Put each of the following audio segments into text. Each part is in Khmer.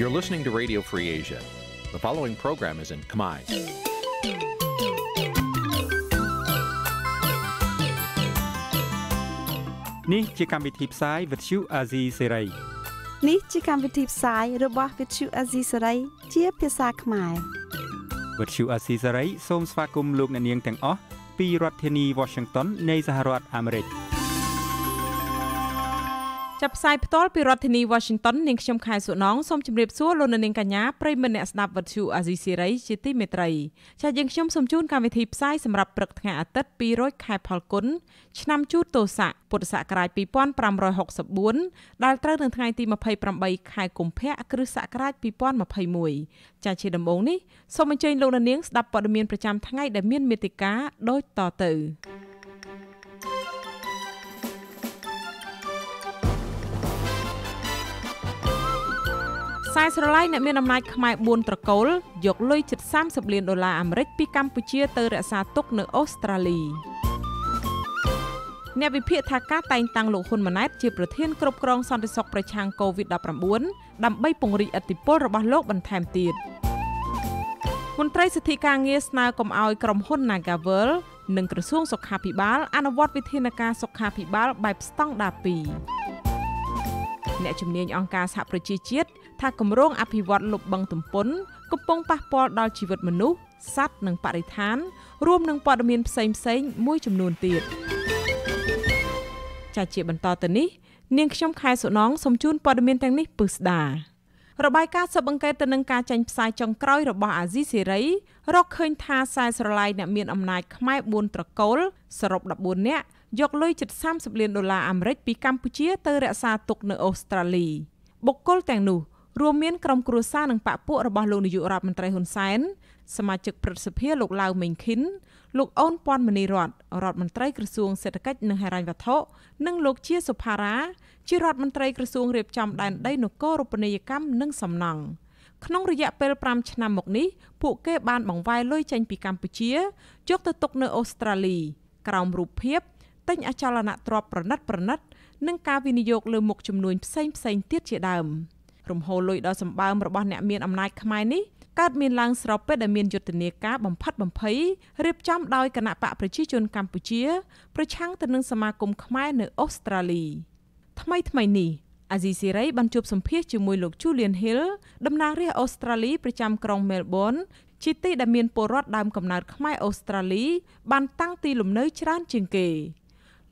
You're listening to Radio Free Asia. The following program is in Khmer. Nǐ jī kāng bì tì bù vệt chiu a zì sè réi. Nǐ jī kāng bì tì bù sāi rụ bā vệt chiu a zì sè réi chia phía sā khmai. វិទ្យុអស៊ីសេរីសូមស្វាគមន៍លោកអ្នកនាងទាំងអស់ពីរដ្ឋធានី Washington នៃសហរដ្ឋអាមេរិក។ចាប់ផ្សាយផ្ទាល់ពីរដ្ឋធានី Washington នាងខ្ញុំខែសុណងសូមជម្រាបសួរលោកនាងកញ្ញាប្រិយមិត្តអ្នកស្ដាប់វិទ្យុអាស៊ីសេរីជាទីមេត្រីចា៎យើងខ្ញុំសូមជូនកម្មវិធីផ្សាយសម្រាប់ព្រឹកថ្ងៃអាទិត្យ200ខែផលគុណឆ្នាំជូតទោស័កពុទ្ធសករាជ2564ដែលត្រូវនៅថ្ងៃទី28ខែកុម្ភៈគ្រិស្តសករាជ2021ចា៎ជាដំបូងនេះសូមអញ្ជើញលោកនាងស្ដាប់ព័ត៌មានប្រចាំថ្ងៃដែលមានមេតិការដូចតទៅខ្សែស្រឡាយអ្នកមានអំណាចខ្មែរ4ត្រកូល យកលុយជិត30លានដុល្លារអាមេរិកពីកម្ពុជា ទៅរក្សាទុកនៅអូស្ត្រាលីអ្នកវិភាគថាការតែងតាំងលោកហ៊ុនម៉ាណែតជាប្រធានគ្រប់គ្រងសន្តិសុខប្រឆាំង COVID-19 ដើម្បីពង្រីកឥទ្ធិពលរបស់លោកបន្ថែមទៀតមន្ត្រីសិទ្ធិការងារស្នើកុំឲ្យក្រុមហ៊ុន Nagavel និងក្រសួងសុខាភិបាលអនុវត្តវិធានការសុខាភិបាល បែបស្តង់ដារ2អ្នកជំនាញអង្គការសហប្រជាជាតិថាគម្រោងអភិវឌ្ឍលុបបឹងទំពុន កំពុងប៉ះពាល់ដល់ជីវិតមនុស្សសត្វនិងបរិស្ថាន រួមនឹងព័ត៌មានផ្សេងៗមួយចំនួនទៀតចាជាបន្តទៅនេះ នាងខ្ញុំខែសុណងសូមជូនព័ត៌មានទាំងនេះពឹស្ដារបាយការណ៍ស៊ើបអង្កេតទៅនឹងការចាញ់ផ្សាយចុងក្រោយរបស់អាស៊ីសេរីរកឃើញថាខ្សែស្រឡាយអ្នកមានអំណាចខ្មែរ4ត្រកូលសរុប14នាក់យកលុយជិត30លានដុល្លារអាមេរិកពីកម្ពុជា ទៅរក្សាទុកនៅអូស្ត្រាលីបុគ្គលទាំងនោះរួមមានក្រុមគ្រួសារនិងបពពួករបស់លោកនាយករដ្ឋមន្ត្រីហ៊ុនសែនសមាជិកព្រឹទ្ធសភាលោកឡាវមេងខិនលោកអូនពាន់មនីរតរដ្ឋមន្ត្រីក្រសួងសេដ្ឋកិច្ចនិងហិរញ្ញវត្ថុនិងលោកជាសុផារាជារដ្ឋមន្ត្រីក្រសួងរៀបចំដែនដីនគររូបនីយកម្មនិងសំណង់ក្នុងរយៈពេល5ឆ្នាំមកនេះពួកគេ បានបង្វែរលុយចេញពីកម្ពុជាយកទៅទុកនៅអូស្ត្រាលីក្រោមរូបភាពទិញអចលនទ្រព្យប្រណិតប្រណិតនិងការវិនិយោគលើមុខចំនួនផ្សេងផ្សេងទៀតជាដើមរំហោលុយដ៏សម្បើមរបស់អ្នកមានអំណាចខ្មែរនេះកើតមានឡើងស្របពេលដែលមានយុទ្ធនាការបំផិតបំភ័យរៀបចំដោយគណៈបកប្រជាជនកម្ពុជាប្រឆាំងទៅនឹងសមាគមខ្មែរនៅអូស្ត្រាលីថ្មីថ្មីនេះអាស៊ីសេរីបានជួបសម្ភាសជាមួយលោក Julian Hill តំណាងរាស្ត្រអូស្ត្រាលី ប្រចាំក្រុង Melbourne ជាទីដែលមានពលរដ្ឋដើមកំណើតខ្មែរអូស្ត្រាលី បានតាំងទីលំនៅ ច្រើនជាងគេ។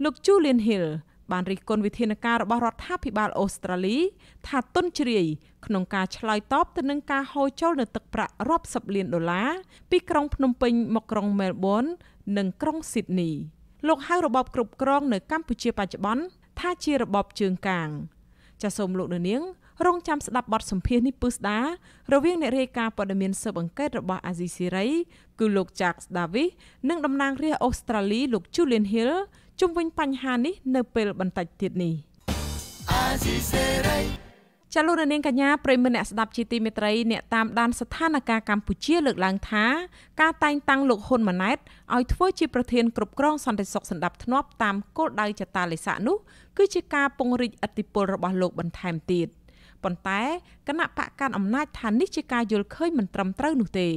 លោក Julian Hill បានរិះគន់វិធានការរបស់រដ្ឋាភិបាលអូស្ត្រាលី ថាទុនជ្រាយក្នុងការឆ្លើយតបទៅនឹងការហូរចូលនៅទឹកប្រាក់រាប់សិបលានដុល្លារពីក្រុងភ្នំពេញ មកក្រុង Melbourne និងក្រុង Sydney លោកហៅរបបគ្រប់គ្រង នៅកម្ពុជាបច្ចុប្បន្នថាជារបបជើងកាងចាសសូមលោកនាងរងចាំស្ដាប់បទសម្ភាសន៍នេះពឹស្ដារវាងអ្នករាយការណ៍ព័ត៌មានស៊ើបអង្កេតរបស់អាស៊ីសេរីគឺលោក Jacques Davis និងតំណាងរាស្ត្រអូស្ត្រាលីលោក Julian Hill ជុំវិញបញ្ហានេះ នៅពេលបន្តិចទៀតនេះចលនានាងកញ្ញាប្រិមមអ្នកស្ដាប់ជាទីមេត្រី អ្នកតាមដានស្ថានភាពកម្ពុជាលើកឡើងថា ការតែងតាំងលោកហ៊ុនម៉ាណែតឲ្យធ្វើជាប្រធានគ្រប់គ្រងសន្តិសុខសម្ដាប់ធ្នាប់តាមគោលដៅចតាលេសានោះគឺជាការពង្រីកអធិបុលរបស់លោកបន្ថែមទៀតប៉ុន្តែគណៈបកកាន់អំណាចថានេះជាការយល់ឃើញមិនត្រឹមត្រូវនោះទេ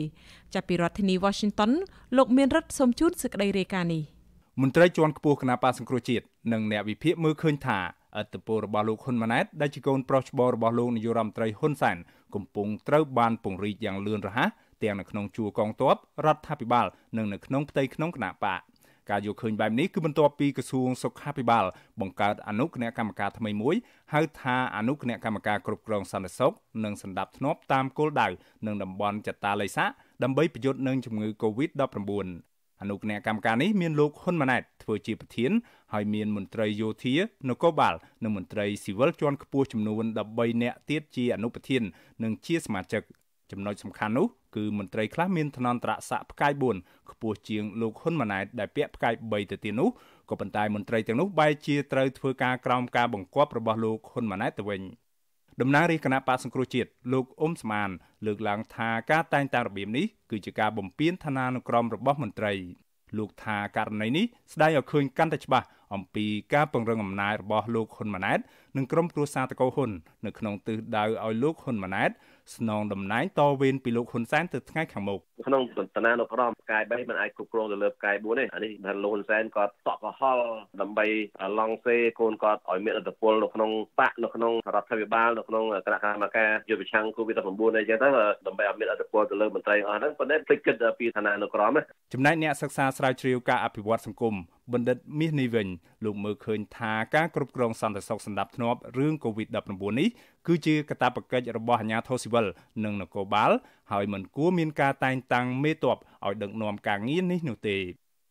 ចាប់ពីរដ្ឋធានី Washington លោក មានរិទ្ធសូមជូនសេចក្តីរាយការណ៍នេះ។មន្ត្រីជាន់ខ្ពស់គណៈបកសង្គ្រោះជាតិនិងអ្នកវិភាគមើលឃើញថាអត្តពលរបស់លោកហ៊ុនម៉ាណែតដែលជាកូនប្រុសច្បងរបស់លោកនាយរដ្ឋមន្ត្រីហ៊ុនសែនកំពុងត្រូវបានពង្រីកយ៉ាងលឿនរហ័សទាំងនៅក្នុងជួរកងទ័ពរដ្ឋាភិបាលនិងនៅក្នុងផ្ទៃក្នុងគណៈបកការយកឃើញបែបនេះគឺបន្ទាប់ពីក្រសួងសុខាភិបាល បង្កើតអនុគណៈកម្មការថ្មីមួយហៅថាអនុគណៈកម្មការគ្រប់គ្រងសន្តិសុខនិងសម្ដាប់ធ្នាប់តាមគោលដៅនិងតំបន់ចតាឡៃស័កដើម្បីប្រយុទ្ធនឹងជំងឺ Covid-19 អនុគណៈកម្មការនេះមានលោកហ៊ុនម៉ាណែតធ្វើជាប្រធានហើយ មានមន្ត្រីយោធានគរបាលនិងមន្ត្រីស៊ីវិលជាន់ខ្ពស់ចំនួន13នាក់ទៀតជាអនុប្រធាននិងជាសមាជិកចំណុចសំខាន់នោះគឺមន្ត្រីខ្លះមានឋានន្តរស័ក្តិផ្កាយ4ខ្ពស់ជាងលោកហ៊ុនម៉ាណែតដែលពាក់ផ្កាយ3ទៅទៀតនោះក៏ប៉ុន្តែ មន្ត្រីទាំងនោះបែរជាត្រូវធ្វើការក្រោមការបង្គាប់របស់លោកហ៊ុនម៉ាណែតទៅវិញ។តំណាងរាជគណៈបកសង្គ្រោះជាតិលោកអ៊ុំស្មានលើកឡើងថាការតែងតាំងរបៀបនេះគឺជាការបំពានឋានានុក្រមរបស់មន្ត្រី លោកថាករណីនេះស្ដាយឲ្យឃើញកាន់តែច្បាស់អំពីការពង្រឹងអំណាចរបស់លោកហ៊ុនម៉ាណែតនិងក្រុមគ្រួសារតកូហ៊ុននៅក្នុងទិសដៅឲ្យលោកហ៊ុនម៉ាណែតស្នងតំណែងតវេនពីលោកហ៊ុនសែនទៅថ្ងៃខាងមុខក្នុងតណានុក្រមផ្កាយ3មិនអាចគ្រប់គ្រងទៅលើផ្កាយ4ទេអានេះថាលោកហ៊ុនសែនគាត់តក់កុហលដើម្បីឡង់សេកូនគាត់ឲ្យមានអធិបុលនៅក្នុងបកនៅក្នុងរដ្ឋាភិបាលនៅក្នុងគណៈកម្មការយុទ្ធឆាំង COVID-19 អីចឹងទៅដើម្បីឲ្យមានអធិបុលទៅលើមន្ត្រីអស់ហ្នឹងប៉ុន្តែភ្លេចគិតពីឋានានុក្រមចំណែកអ្នកសិក្សាស្រាវជ្រាវការអភិវឌ្ឍសង្គមបណ្ឌិតមាសនេះវិញលោកមើលឃើញថាការគ្រប់គ្រងសន្តិសុខសម្ដាប់ធ្នាប់រឿង COVID-19 នេះគឺជាកាតព្វកិច្ចរបស់អាជ្ញាធរស៊ីវិលនិងនគរបាលហើយមិនគួរមានការតែងតាំងមេតបឲ្យដឹកនាំការងារនេះនោះទេ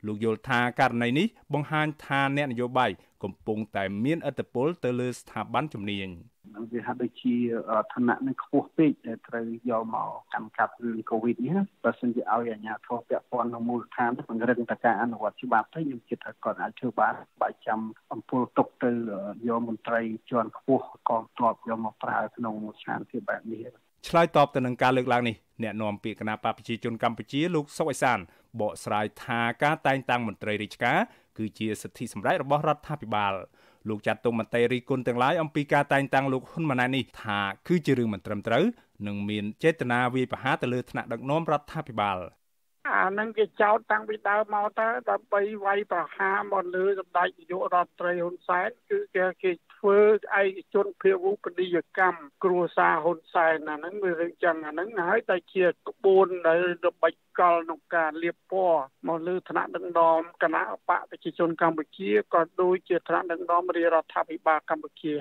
លោកយល់ថាករណីនេះបង្ហាញថាអ្នកនយោបាយកំពុងតែមានឥទ្ធិពលទៅលើស្ថាប័នជំនាញវាហាក់ដូចជាឋានៈនឹងខ្ពស់ពេកដែលត្រូវយកមកកម្មកាប់រឿងកូវីដនេះបើសិនជាឲ្យអាជ្ញាធរពាក់ព័ន្ធនៅមូលដ្ឋានពង្រឹងតការអនុវត្តច្បាប់ទៅខ្ញុំគិតថាគាត់អាចធ្វើបានបាយចាំអំពូលទុកទៅយកមន្ត្រីជាន់ខ្ពស់កងទ័ពយកមកប្រើក្នុងស្ថានភាពបែបនេះឆ្លើយតបទៅនឹងការលើកឡើងនេះអ្នកនាំពាក្យគណៈបកប្រជាជនកម្ពុជាលោកសុកអេសានបកស្រាយថាការតែងតាំងមន្ត្រីរាជការគឺជាសិទ្ធិសម្រេចរបស់រដ្ឋាភិបាលលោកចាត់ទុំមន្ត្រីរីគុណទាំងឡាយអំពីការតែងតាំងលោកហ៊ុនម៉ាណែតនេះថាគឺជារឿងមិនត្រឹមត្រូវនិងមានចេតនាវាយប្រហារទៅលើថ្នាក់ដឹកនាំរដ្ឋាភិបាលអានឹងគេចោទតាំងពីដើមមកតើដើម្បីវាយប្រហារមកលើសម្ដេចនាយករដ្ឋមន្ត្រីហ៊ុនសែនគឺគេគេធ្វើឯកជនភាវូបនីយកម្មគ្រួសារហ៊ុនសែនអាហ្នឹងវារឿងចឹងអាហ្នឹងហើយតែជាក្បួនដែលល្បិចកលក្នុងការលៀបពណ៌មកលើឋានៈដឹកនាំគណៈបកប្រជាជនកម្ពុជាក៏ដូចជាឋានៈដឹកនាំរាជរដ្ឋាភិបាលកម្ពុជា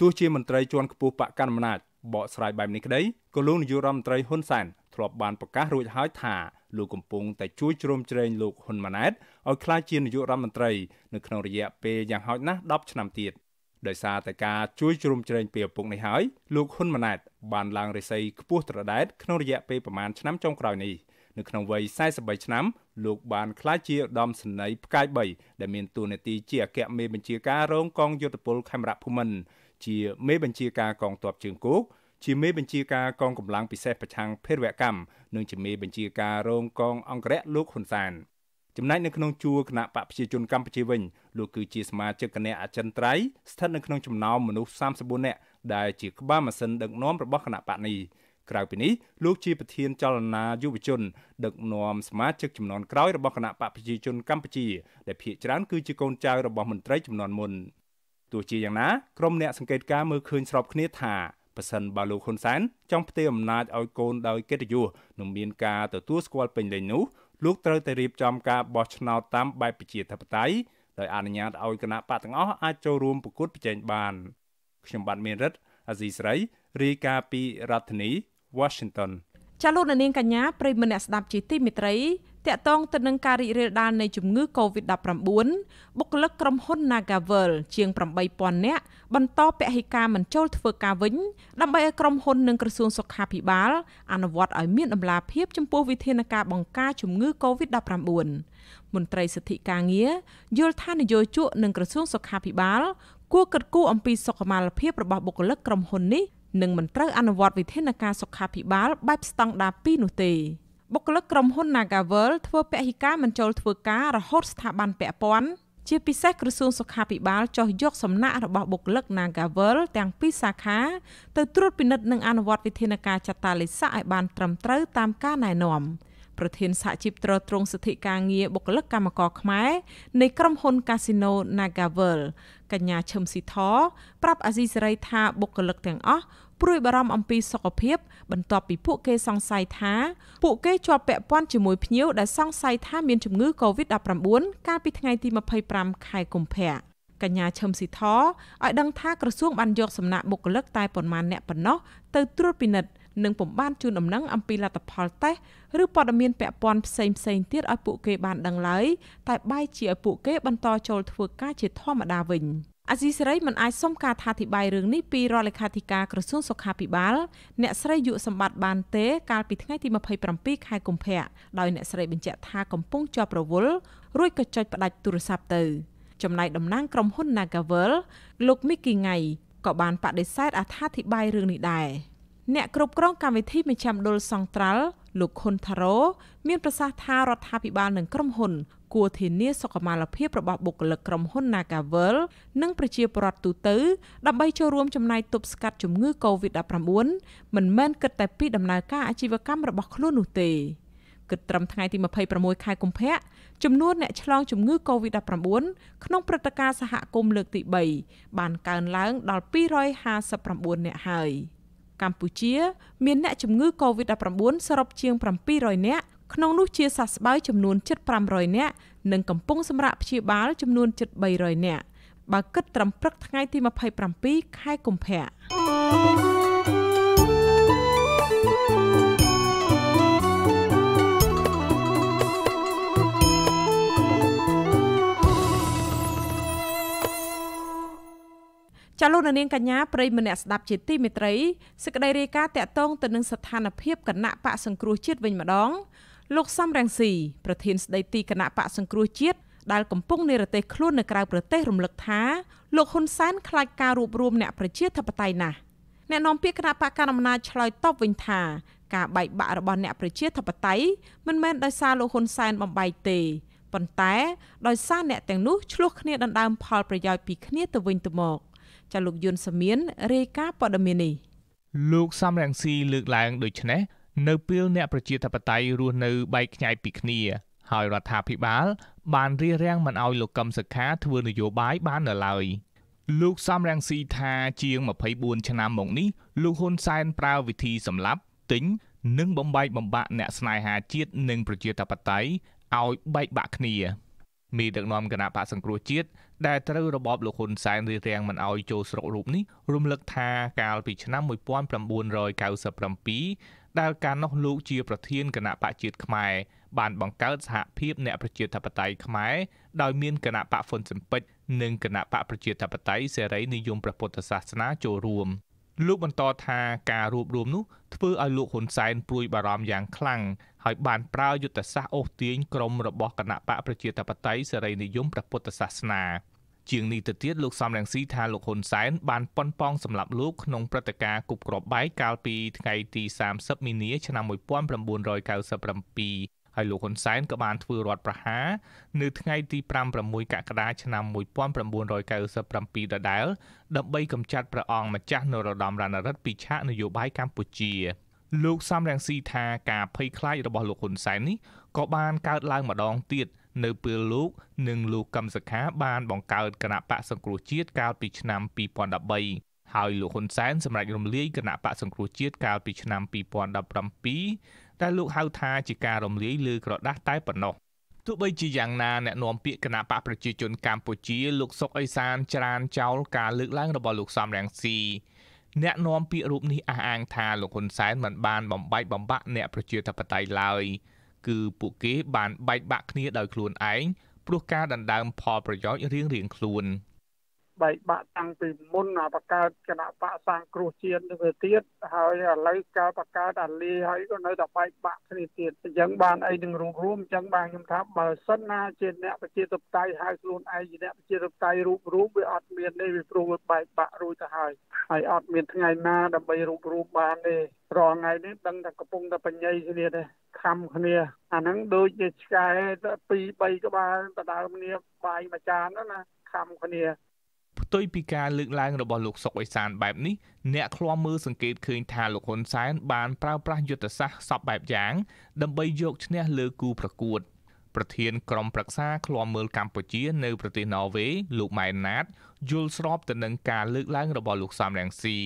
ទោះជាមន្ត្រីជាន់ខ្ពស់បកកណ្ដាលអំណាចបកស្រាយបែបនេះក្តីក៏លោកនាយករដ្ឋមន្ត្រីហ៊ុនសែនធ្លាប់បានប្រកាសរួចហើយថាលោកកំពុងតែជួយជ្រោមជ្រែងលោកហ៊ុនម៉ាណែតឲ្យក្លាយជានាយករដ្ឋមន្ត្រីនៅក្នុងរយៈពេលយ៉ាងហោចណាស់10ឆ្នាំទៀតដោយសារតែការជួយជ្រោមជ្រែងពីឪពុកនេះហើយលោកហ៊ុនម៉ាណែតបានឡើងរិស័យខ្ពស់ត្រដែតក្នុងរយៈពេលប្រមាណឆ្នាំចុងក្រោយនេះនៅក្នុងវ័យ43ឆ្នាំលោកបានក្លាយជាឧត្តមសេនីយ៍ផ្កាយ3ដែលមានតួនាទីជាអគ្គមេបញ្ជាការរងកងយោធពលខេមរភូមិន្ទជាមេបញ្ជាការកងទ័ពជើងគោក ជាមេបញ្ជាការកងកម្លាំងពិសេសប្រឆាំងភេរវកម្មនិងជាមេបញ្ជាការរងកងអង្គរៈលោកហ៊ុនសាន។ចំណែកនៅក្នុងជួរគណៈបកប្រជាជនកម្ពុជាវិញលោកគឺជាសមាជិកគណៈអចិន្ត្រៃយ៍ស្ថិតនៅក្នុងចំណោមមនុស្ស34នាក់ដែលជាក្បាលម៉ាស៊ីនដឹកនាំរបស់គណៈបកនេះក្រៅពីនេះលោកជាប្រធានចលនាយុវជនដឹកនាំសមាជិកចំនួនក្រោយរបស់គណៈបកប្រជាជនកម្ពុជាដែលភាគច្រើន គឺជាកូនចៅរបស់មន្ត្រីចំនួនមុនទោះជាយ៉ាងណាក្រុមអ្នកសង្កេតការមើលឃើញស្របគ្នាថាប៉ះសិនបើលោកហ៊ុនសែនចង់ផ្ទេរអំណាចឲ្យកូនដោយកិត្តិយសនិងមានការទទួលស្គាល់ពេញលេញនោះលោកត្រូវតែរៀបចំការបោះឆ្នោតតាមបែបប្រជាធិបតេយ្យដោយអនុញ្ញាតឲ្យគណៈបកទាំងអស់អាចចូលរួមប្រកួតប្រជែងបានខ្ញុំបាទមានរិទ្ធអាស៊ីស្រីរាយការណ៍ពីរដ្ឋធានី Washington ចាលោកនាងកញ្ញាប្រិមម្នាក់ស្ដាប់ជាទីមេត្រីតាក់ទងទៅនឹងការរីករាលដាលនៃជំងឺ Covid-19 បុគ្គលិកក្រុមហ៊ុន Nagavel ជាង8000នាក់បន្តពហិការមិនចូលធ្វើការវិញ ដើម្បីឲ្យក្រុមហ៊ុននិងក្រសួងសុខាភិបាលអនុវត្តឲ្យមានដំណាភៀបចំពោះវិធានការបង្ការជំងឺ Covid-19 មន្ត្រីសិទ្ធិការងារយល់ថានយោជកនិងក្រសួងសុខាភិបាល គួរកត់គូអំពីសុខុមាលភាពរបស់បុគ្គលិកក្រុមហ៊ុននេះនឹងមិនត្រូវអនុវត្តវិធានការសុខាភិបាលបែបស្តង់ដារ2នោះទេ។បុគ្គលិកក្រុមហ៊ុន Nagavel ធ្វើពហិការមិនចូលធ្វើការរហូតស្ថាប័នពាក់ព័ន្ធជាពិសេសក្រសួងសុខាភិបាល ចោះយកសំណាក់របស់បុគ្គលិក Nagavel ទាំងពីរសាខាទៅត្រួតពិនិត្យនិងអនុវត្តវិធានការចាត់តាលិខិតឲ្យបានត្រឹមត្រូវតាមការណែនាំប្រធានសហជីពត្រួតត្រងសិទ្ធិការងារបុគ្គលិកកម្មករខ្មែរនៃក្រុមហ៊ុន Casino Nagavel កញ្ញាឈឹមស៊ីធ ប្រាប់អាស៊ីសេរីថាបុគ្គលិកទាំងអស់ព្រួយបារម្ភអំពីសុខភាព បន្ទាប់ពីពួកគេសង្ស័យថាពួកគេជាប់ពាក់ព័ន្ធជាមួយភ្ញៀវដែលសង្ស័យថាមានជំងឺ Covid-19 កាលពីថ្ងៃទី25ខែកុម្ភៈកញ្ញាឈឹមស៊ីធឲ្យដឹងថាក្រសួងបានយកសំណាក់បុគ្គលិកតែប៉ុន្មានអ្នកប៉ុណ្ណោះទៅត្រួតពិនិត្យនិងពំបានជូនដំណឹងអំពីលទ្ធផលតេស្តឬព័ត៌មានពាក់ព័ន្ធផ្សេងផ្សេងទៀតឲ្យពួកគេបានដឹងឡើយតែបែរជាឲ្យពួកគេបន្តចូលធ្វើការជាធម្មតាវិញអាស៊ីសេរីមិនអាចសុំការថាអធិប្បាយរឿងនេះពីរដ្ឋលេខាធិការក្រសួងសុខាភិបាលអ្នកស្រីយុសម្បត្តិបានទេកាលពីថ្ងៃទី27ខែកុម្ភៈដោយអ្នកស្រីបញ្ជាក់ថាកំពុងជាប់រវល់រួចក៏ចុចផ្ដាច់ទូរស័ព្ទទៅ ចំណែកតំណាងក្រុមហ៊ុន Nagavel លោក Mickey ងៃក៏បានបដិសេធអត្ថាធិប្បាយរឿងនេះដែរ។អ្នកគ្រប់គ្រងកម្មវិធីមជ្ឈមណ្ឌលសង្ត្រាល់លោកខុនថារ៉ូមានប្រសាសន៍ថារដ្ឋាភិបាលនិងក្រុមហ៊ុនគួរធានាសុខុមាលភាពរបស់បុគ្គលិកក្រុមហ៊ុន Nagavel និង ប្រជាពលរដ្ឋទូទៅដើម្បីចូលរួមចំណាយទប់ស្កាត់ជំងឺ Covid-19 មិនមែនគិតតែពីដំណើរការអាជីវកម្មរបស់ខ្លួននោះទេគិតត្រឹមថ្ងៃទី26ខែកុម្ភៈចំនួនអ្នកឆ្លងជំងឺ Covid-19 ក្នុងព្រឹត្តិការណ៍សហគមន៍លើកទី3បានកើនឡើង ដល់259អ្នកហើយ។កម្ពុជាមានអ្នកជំងឺ Covid-19 សរុបជាង700នាក់ក្នុងនោះជាសះស្បើយចំនួន7500នាក់និងកំពុងសម្រាកព្យាបាល ចំនួន7300នាក់បើគិតត្រឹមព្រឹកថ្ងៃ ទី27ខែកុម្ភៈចាលោកនាងកញ្ញាប្រិយមនៈស្ដាប់ជាទីមេត្រីសេចក្តីរាយការណ៍តកតងទៅនឹងស្ថានភាពគណៈបកសង្គ្រោះជាតិវិញម្ដង លោកសំរងស៊ីប្រធានស្ដីទីគណៈបកសង្គ្រោះជាតិដែលកំពុងនិរទេសខ្លួននៅក្រៅប្រទេសរំលឹកថាលោកហ៊ុនសែនខ្លាចការរួបរวมអ្នកប្រជាធិបតេយ្យណាស់អ្នកនាំពាក្យគណៈបកកណ្ដាលអំណាចឆ្លើយតបវិញថាការបែកបាក់របស់អ្នកប្រជាធិបតេយ្យមិនមែនដោយសារលោកហ៊ុនសែនបំបែកទេប៉ុន្តែដោយសារអ្នកទាំងនោះឆ្លោះគ្នាដណ្ដើមផលប្រយោជន៍ពីគ្នាទៅវិញទៅមក។ចាលោកយុនសមៀនរាយការណ៍ព័ត៌មាននេះលោកសំរងស៊ីលើកឡើងដូចនេះនៅពេលអ្នកប្រជាធិបតេយ្យរស់នៅបែកខ្ញែកពីគ្នា ហើយរដ្ឋាភិបាល បានរៀបរៀងមិនឲ្យលោកកឹមសុខាធ្វើនយោបាយបាននៅឡើយលោកសំរងស៊ីថាជាង24ឆ្នាំមកនេះលោកហ៊ុនសែនប្រើវិធីសម្លាប់ទិញនិងបំបែកបំបាក់អ្នកស្នេហាជាតិនិងប្រជាធិបតេយ្យឲ្យបែកបាក់គ្នាមេដឹកនាំគណៈបកសង្គ្រោះជាតិដែលត្រូវរបបលោកហ៊ុនសែនរៀបរៀងមិនឲ្យចូលស្រុករូបនេះរំលឹកថាកាលពីឆ្នាំ1997ដែលកាលនោះលោក ជាប្រធានគណៈបកជាតិខ្មែរបានបង្កើតសហភាពអ្នកប្រជាធិបតេយ្យខ្មែរដោយមានគណៈបកហ្វុនស៊ិនពេចនិងគណៈបកប្រជាធិបតេយ្យសេរីនិយមព្រះពុទ្ធសាសនាចូលរួមលោកបន្តថាការរួបរวมនោះ ធ្វើឲ្យលោកហ៊ុនសែនព្រួយបារម្ភយ៉ាងខ្លាំងហើយបានប្រើយុទ្ធសាស្ត្រអូសទាញក្រមរបស់គណៈបកប្រជាធិបតេយ្យសេរីនិយមព្រះពុទ្ធសាសនា ជាងនេះទៅទៀតលោកសំរងស៊ីថាលោកហ៊ុនសែនបានប៉ុនប៉ងសម្រាប់លោកក្នុងព្រឹត្តិការណ៍គប់ក្របបែកកាលពីថ្ងៃទី30មីនាឆ្នាំ1997ហើយលោកហ៊ុនសែនក៏បានធ្វើរដ្ឋប្រហារនៅថ្ងៃទី5-6កក្កដាឆ្នាំ1997ដដែលដើម្បីកម្ចាត់ព្រះអង្គម្ចាស់នរោត្តមរណរដ្ឋពីឆាកនយោបាយកម្ពុជា។លោកសំរងស៊ីថាការភ័យខ្លាចរបស់លោកហ៊ុនសែននេះក៏បានកើតឡើងម្ដងទៀតនៅពេលលោក និងលោកកឹមសុខាបានបង្កើតគណៈបកសង្គ្រោះជាតិកាលពីឆ្នាំ2013ហើយលោកហ៊ុនសែនសម្រាប់រំលាយគណៈបកសង្គ្រោះជាតិកាលពីឆ្នាំ2017តែលោក ហៅថាជាការរំលាយលើក្រដាស់តែប៉ុណ្ណោះទោះបីជាយ៉ាងណាអ្នកនាំពាក្យគណៈបកប្រជាជនកម្ពុជាលោកសុកអេសានច្រានចោលការលើកឡើង របស់លោកសំរងស៊ីអ្នកនាំពាក្យរូបនេះអះអាងថាលោកហ៊ុនសែនមិនបានបំបែកបំបាក់អ្នកប្រជាធិបតេយ្យឡើយគឺពួកគេបានបែកបាក់គ្នាដោយខ្លួនឯងព្រោះការដណ្ដើមផលប្រយោជន៍រៀងៗខ្លួន។បែកបាក់តាំងពីមុនបកកើតគណៈបកសាងគ្រោះជាតិទៅទៀតហើយឥឡូវកាលបកកើតអាលីហើយក៏នៅតែបែកបាក់គ្នាទៀតអញ្ចឹងបានអីនឹងរួមរួមអញ្ចឹងបានខ្ញុំថាបើសិនណាជាអ្នកប្រជាធិបតេយ្យហៅខ្លួនឯងជាអ្នកប្រជាធិបតេយ្យរូបរួមវាអត់មានទេវាព្រោះវាបែកបាក់រួចទៅហើយហើយអត់មានថ្ងៃណាដើម្បីរូបរួមបានទេរាល់ថ្ងៃនេះដឹងតែកំពុងតែបញ្ញាយគ្នាទេខំគ្នាអាហ្នឹងដូចជាឆ្កែ2 3ក្បាលដដើមគ្នាបាយមួយចានណាខំគ្នាផ្ទុយពីការលើកឡើងរបស់លោកសុកអេសានបែបនេះអ្នកឃ្លាំមើលសង្កេតឃើញថាលោកហ៊ុនសែន បានប្រើប្រាស់យុទ្ធសាស្ត្រសពបែបយ៉ាង ដើម្បីយកឈ្នះលើគូប្រកួតប្រធានក្រុមប្រឹក្សាឃ្លាំមើលកម្ពុជានៅប្រទេសណ័រវេសលោកម៉ែនណាតយល់ស្របទៅនឹងការលើកឡើងរបស់លោកសំរងស៊ី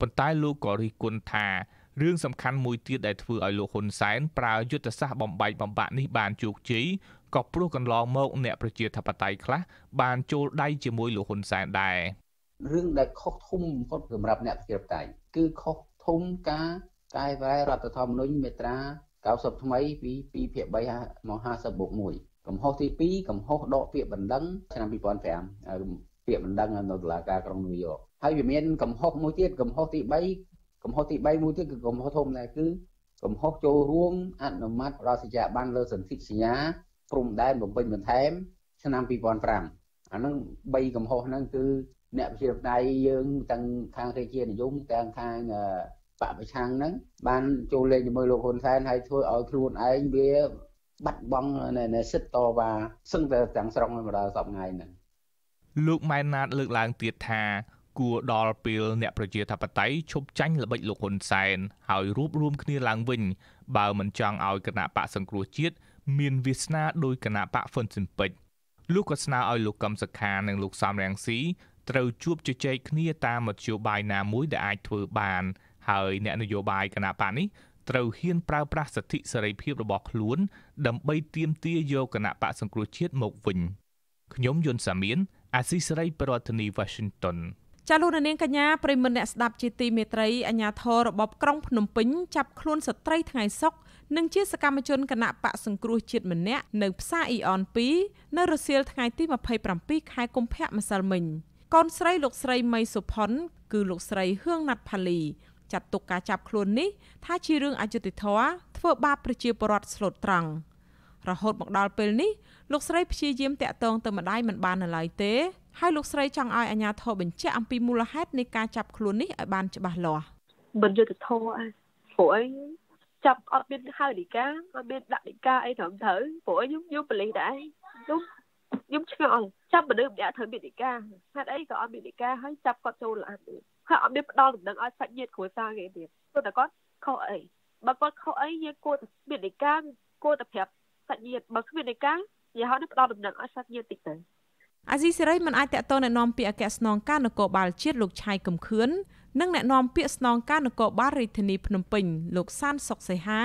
ប៉ុន្តែលោកក៏រិះគន់ថារឿងសំខាន់មួយទៀតដែលធ្វើឲ្យលោកហ៊ុនសែនប្រើយុទ្ធសាស្ត្របំបែកបំបាក់នេះបានជោគជ័យក៏ព្រោះកន្លងមកអ្នកប្រជាធិបតេយ្យខ្លះបានចូលដៃជាមួយលោកហ៊ុនសែនដែររឿងដែលខុសធំបំផុតសម្រាប់អ្នកប្រជាធិបតេយ្យគឺខុសធំការកែប្រែរដ្ឋធម្មនុញ្ញមាត្រា90ថ្មីពី2.3មក50បូក1កំហុសទី2កំហុសដកពាក្យបណ្ដឹងឆ្នាំ2005ពាក្យបណ្ដឹងនៅតុលាការក្រុងញូវយ៉កហើយវាមានកំហុសមួយទៀតកំហុសទី3កំហុសទី3មួយទៀតគឺកំហុសធំដែរគឺកំហុសចូលរួមអនុម័តរដ្ឋសញ្ញាបានលើសន្ធិសញ្ញាព្រំដែនបំពេញបន្ថែម ឆ្នាំ2005អានឹង3កំហុសហ្នឹងគឺអ្នកវិជាផ្ដាយយើងទាំងខាងរាជានិយមទាំងខាងបពប្រឆាំងហ្នឹងបានចូលលេងជាមួយលោកហ៊ុនសែនហើយធ្វើឲ្យខ្លួនឯងវាបាត់បង់នៅសិទ្ធតវ៉ាសឹងតែទាំងស្រុងមកដល់សពថ្ងៃហ្នឹងលោកម៉ែនណាតលើកឡើងទៀតថា គួរដល់ពេលអ្នកប្រជាធិបតេយ្យឈប់ចាញ់ល្បិចលោកហ៊ុនសែនហើយរួបរวมគ្នាឡើងវិញ បើមិនចង់ឲ្យគណៈបកសង្គ្រោះជាតិមានវាសនាដោយគណៈបកហ្វុនស៊ិនពេជ្រលោកក៏ស្នើឲ្យលោកកឹមសុខានិងលោកសំរងស៊ីត្រូវជួបជជែកគ្នាតាមមធ្យោបាយណាមួយដែលអាចធ្វើបាន ហើយអ្នកនយោបាយគណៈបកនេះត្រូវហ៊ានប្រើប្រាស់សិទ្ធិសេរីភាពរបស់ខ្លួន ដើម្បីទាមទារយកគណៈបកសង្គ្រោះជាតិមកវិញខ្ញុំយុនសាមៀនអាស៊ីសេរីប្រធានាធិបតី Washington ចាលោកនាងកញ្ញាប្រិមមអ្នកស្ដាប់ជាទីមេត្រីអាញាធររបបក្រុងភ្នំពេញចាប់ខ្លួនស្ត្រីថ្ងៃសុក្រនិងជាសកម្មជនគណៈបកសង្គ្រោះជាតិម្នាក់នៅផ្សារអ៊ីអន2នៅរសៀលថ្ងៃទី27ខែកុម្ភៈម្សិលមិញកូនស្រីលោកស្រីមៃសុផុនគឺលោកស្រីហឿងណាត់ផាលីចាត់ទុកការចាប់ខ្លួននេះថាជារឿងអយុត្តិធម៌ធ្វើបាបប្រជាពលរដ្ឋស្លូតត្រង់រហូតមកដល់ពេលនេះលោកស្រីព្យាយាមតាក់ទងទៅម្ដាយមិនបាននៅឡើយទេហើយលោកស្រីចង់ឲ្យអាជ្ញាធរបញ្ជាក់អំពីមូលហេតុនៃការចាប់ខ្លួននេះឲ្យបានច្បាស់លាស់មិនយុត្តិធម៌ព្រោះអីចាំអត់មានហៅនីកាអត់មានដាក់នីកាអីត្រឹមត្រូវព្រោះខ្ញុំយំបលិសដែរខ្ញុំខ្ញុំឆ្ងល់ចាប់មនុស្សម្នាក់ធ្វើមាននីកាហេតុអីក៏អត់មាននីកាហើយចាប់គាត់ចូលឡានហើយអត់មានផ្ដល់ដំណឹងឲ្យសាច់ញាតិគ្រួសារគេទៀតព្រោះតែគាត់ខុសអីបើគាត់ខុសអីយើងគួរតែមាននីកាគួរតែប្រាប់សាច់ញាតិបើគ្មាននីកានិយាយឲ្យផ្ដល់ដំណឹងឲ្យសាច់ញាតិតិចទៅអាស៊ីសេរីមិនអាចតកតងណែនាំពីអគ្គស្នងការនគរបាលជាតិលោកឆៃកំខឿននិងអ្នកណែនាំពាក្យស្នងការនគរបាលរាជធានីភ្នំពេញលោកសានសុកសីហា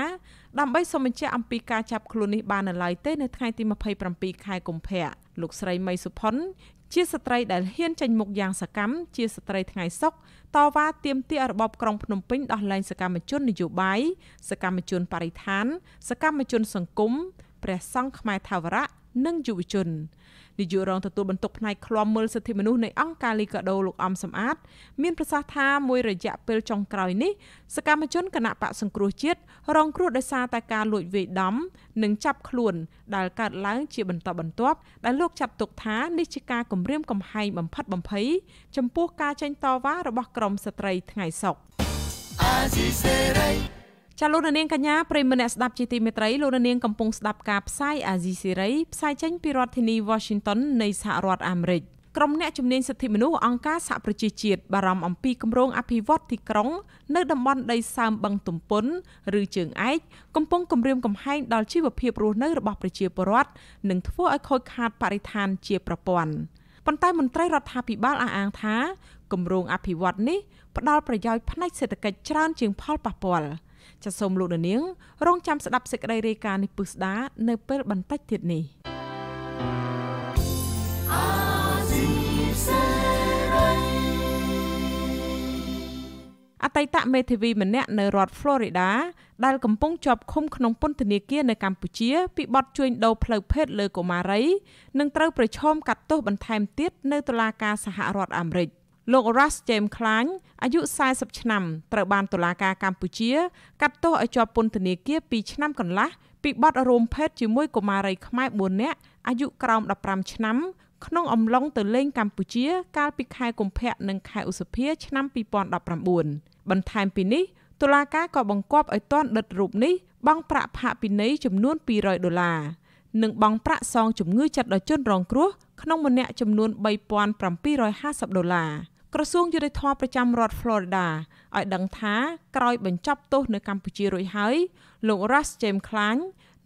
ដើម្បីសូមបញ្ជាក់អំពីការចាប់ខ្លួននេះបាននៅឡើយទេនៅថ្ងៃទី27ខែកុម្ភៈលោកស្រីមីសុផុន ជាស្ត្រីដែលហ៊ានចេញមុខយ៉ាងសកម្មជាស្ត្រីថ្ងៃសុក តវ៉ាទាមទាររបបក្រុងភ្នំពេញដោះលែងសកម្មជននយោបាយសកម្មជនបរិស្ថាន សកម្មជនសង្គមព្រះសង្ឃខ្មែរថាវរៈនិងយុវជន។នាយករងទទួលបន្ទុកផ្នែកឃ្លាំមើលសិទ្ធិមនុស្សនៃអង្គការលីកាដូលោកអំសំអាតមានប្រសាសន៍ថាមួយរយៈពេលចុងក្រោយនេះសកម្មជនគណៈបកសង្គ្រោះជាតិរងគ្រោះដោយសារតែការលួចវាយដំនិងចាប់ខ្លួនដែលកើតឡើងជាបន្តបន្ទាប់ដែលលោកចាត់ទុកថានេះជាការគំរាមកំហែងបំផិតបំភ័យចំពោះការចេញតវ៉ារបស់ក្រមស្ត្រីថ្ងៃសុកអាស៊ីសេរីចាលោកនាងកញ្ញាប្រិមម្នាក់ស្ដាប់ជាទីមេត្រីលោកនាងកំពុងស្ដាប់ការផ្សាយអាស៊ីសេរីផ្សាយចេញពីរដ្ឋធានី Washington នៃសហរដ្ឋអាមេរិកក្រុមអ្នកជំនាញសិទ្ធិមនុស្សអង្គការសហប្រជាជាតិបារម្ភអំពីគម្រោងអភិវឌ្ឍទីក្រុងនៅតំបន់ដីសើមបឹងទំពុន ឬ ជើងឯកកំពុងគម្រាមកំហែងដល់ជីវភាពរស់នៅរបស់ប្រជាពលរដ្ឋនិងធ្វើឲ្យខូចខាត បរិស្ថាន ជាប្រព័ន្ធប៉ុន្តែមន្ត្រីរដ្ឋាភិបាលអះអាងថាគម្រោងអភិវឌ្ឍនេះផ្ដល់ប្រយោជន៍ផ្នែកសេដ្ឋកិច្ចច្រើនជាងផលប៉ះពាល់។ចាសសូមលោកនាងរងចាំស្ដាប់សេចក្តីរាយការណ៍នេះពឹស្ដា នៅពេលបន្តិចទៀតនេះអតីតមេធាវីម្នាក់នៅរដ្ឋ Florida ដែលកំពុងជាប់ឃុំក្នុងពន្ធនាគារនៅកម្ពុជាពីបទជួញដូរផ្លូវភេទលើកុមារីនិងត្រូវប្រឈមកាត់ទោសបន្ថែមទៀតនៅតុលាការសហរដ្ឋអាមេរិក។លោក Ras James ខ្លាញ់អាយុ40ឆ្នាំត្រូវបានតុលាការកម្ពុជាកាត់ទោសឲ្យជាប់ពន្ធនាគារ2ឆ្នាំកន្លះពីបទរួមភេទជាមួយកុមារី ខ្មែរ4នាក់អាយុក្រោម15ឆ្នាំក្នុងអំឡុងទៅលេងកម្ពុជាកាលពីខែកុម្ភៈនិងខែឧសភាឆ្នាំ2019បន្ថែមពីនេះតុលាការក៏បង្គាប់ឲ្យតនដិតរូបនេះបង់ប្រាក់ផាកពិន័យចំនួន200ដុល្លារនិងបង់ប្រាក់សង ជំងឺចិត្តដល់ជនរងគ្រោះក្នុងម្នាក់ចំនួន3750ដុល្លារក្រសួងយុតិធម៌ប្រចាំរដ្ឋ Florida ឲ្យដឹងថាក្រោយបញ្ចប់ទោសនៅ កម្ពុជារួចហើយលោក Russ James Klain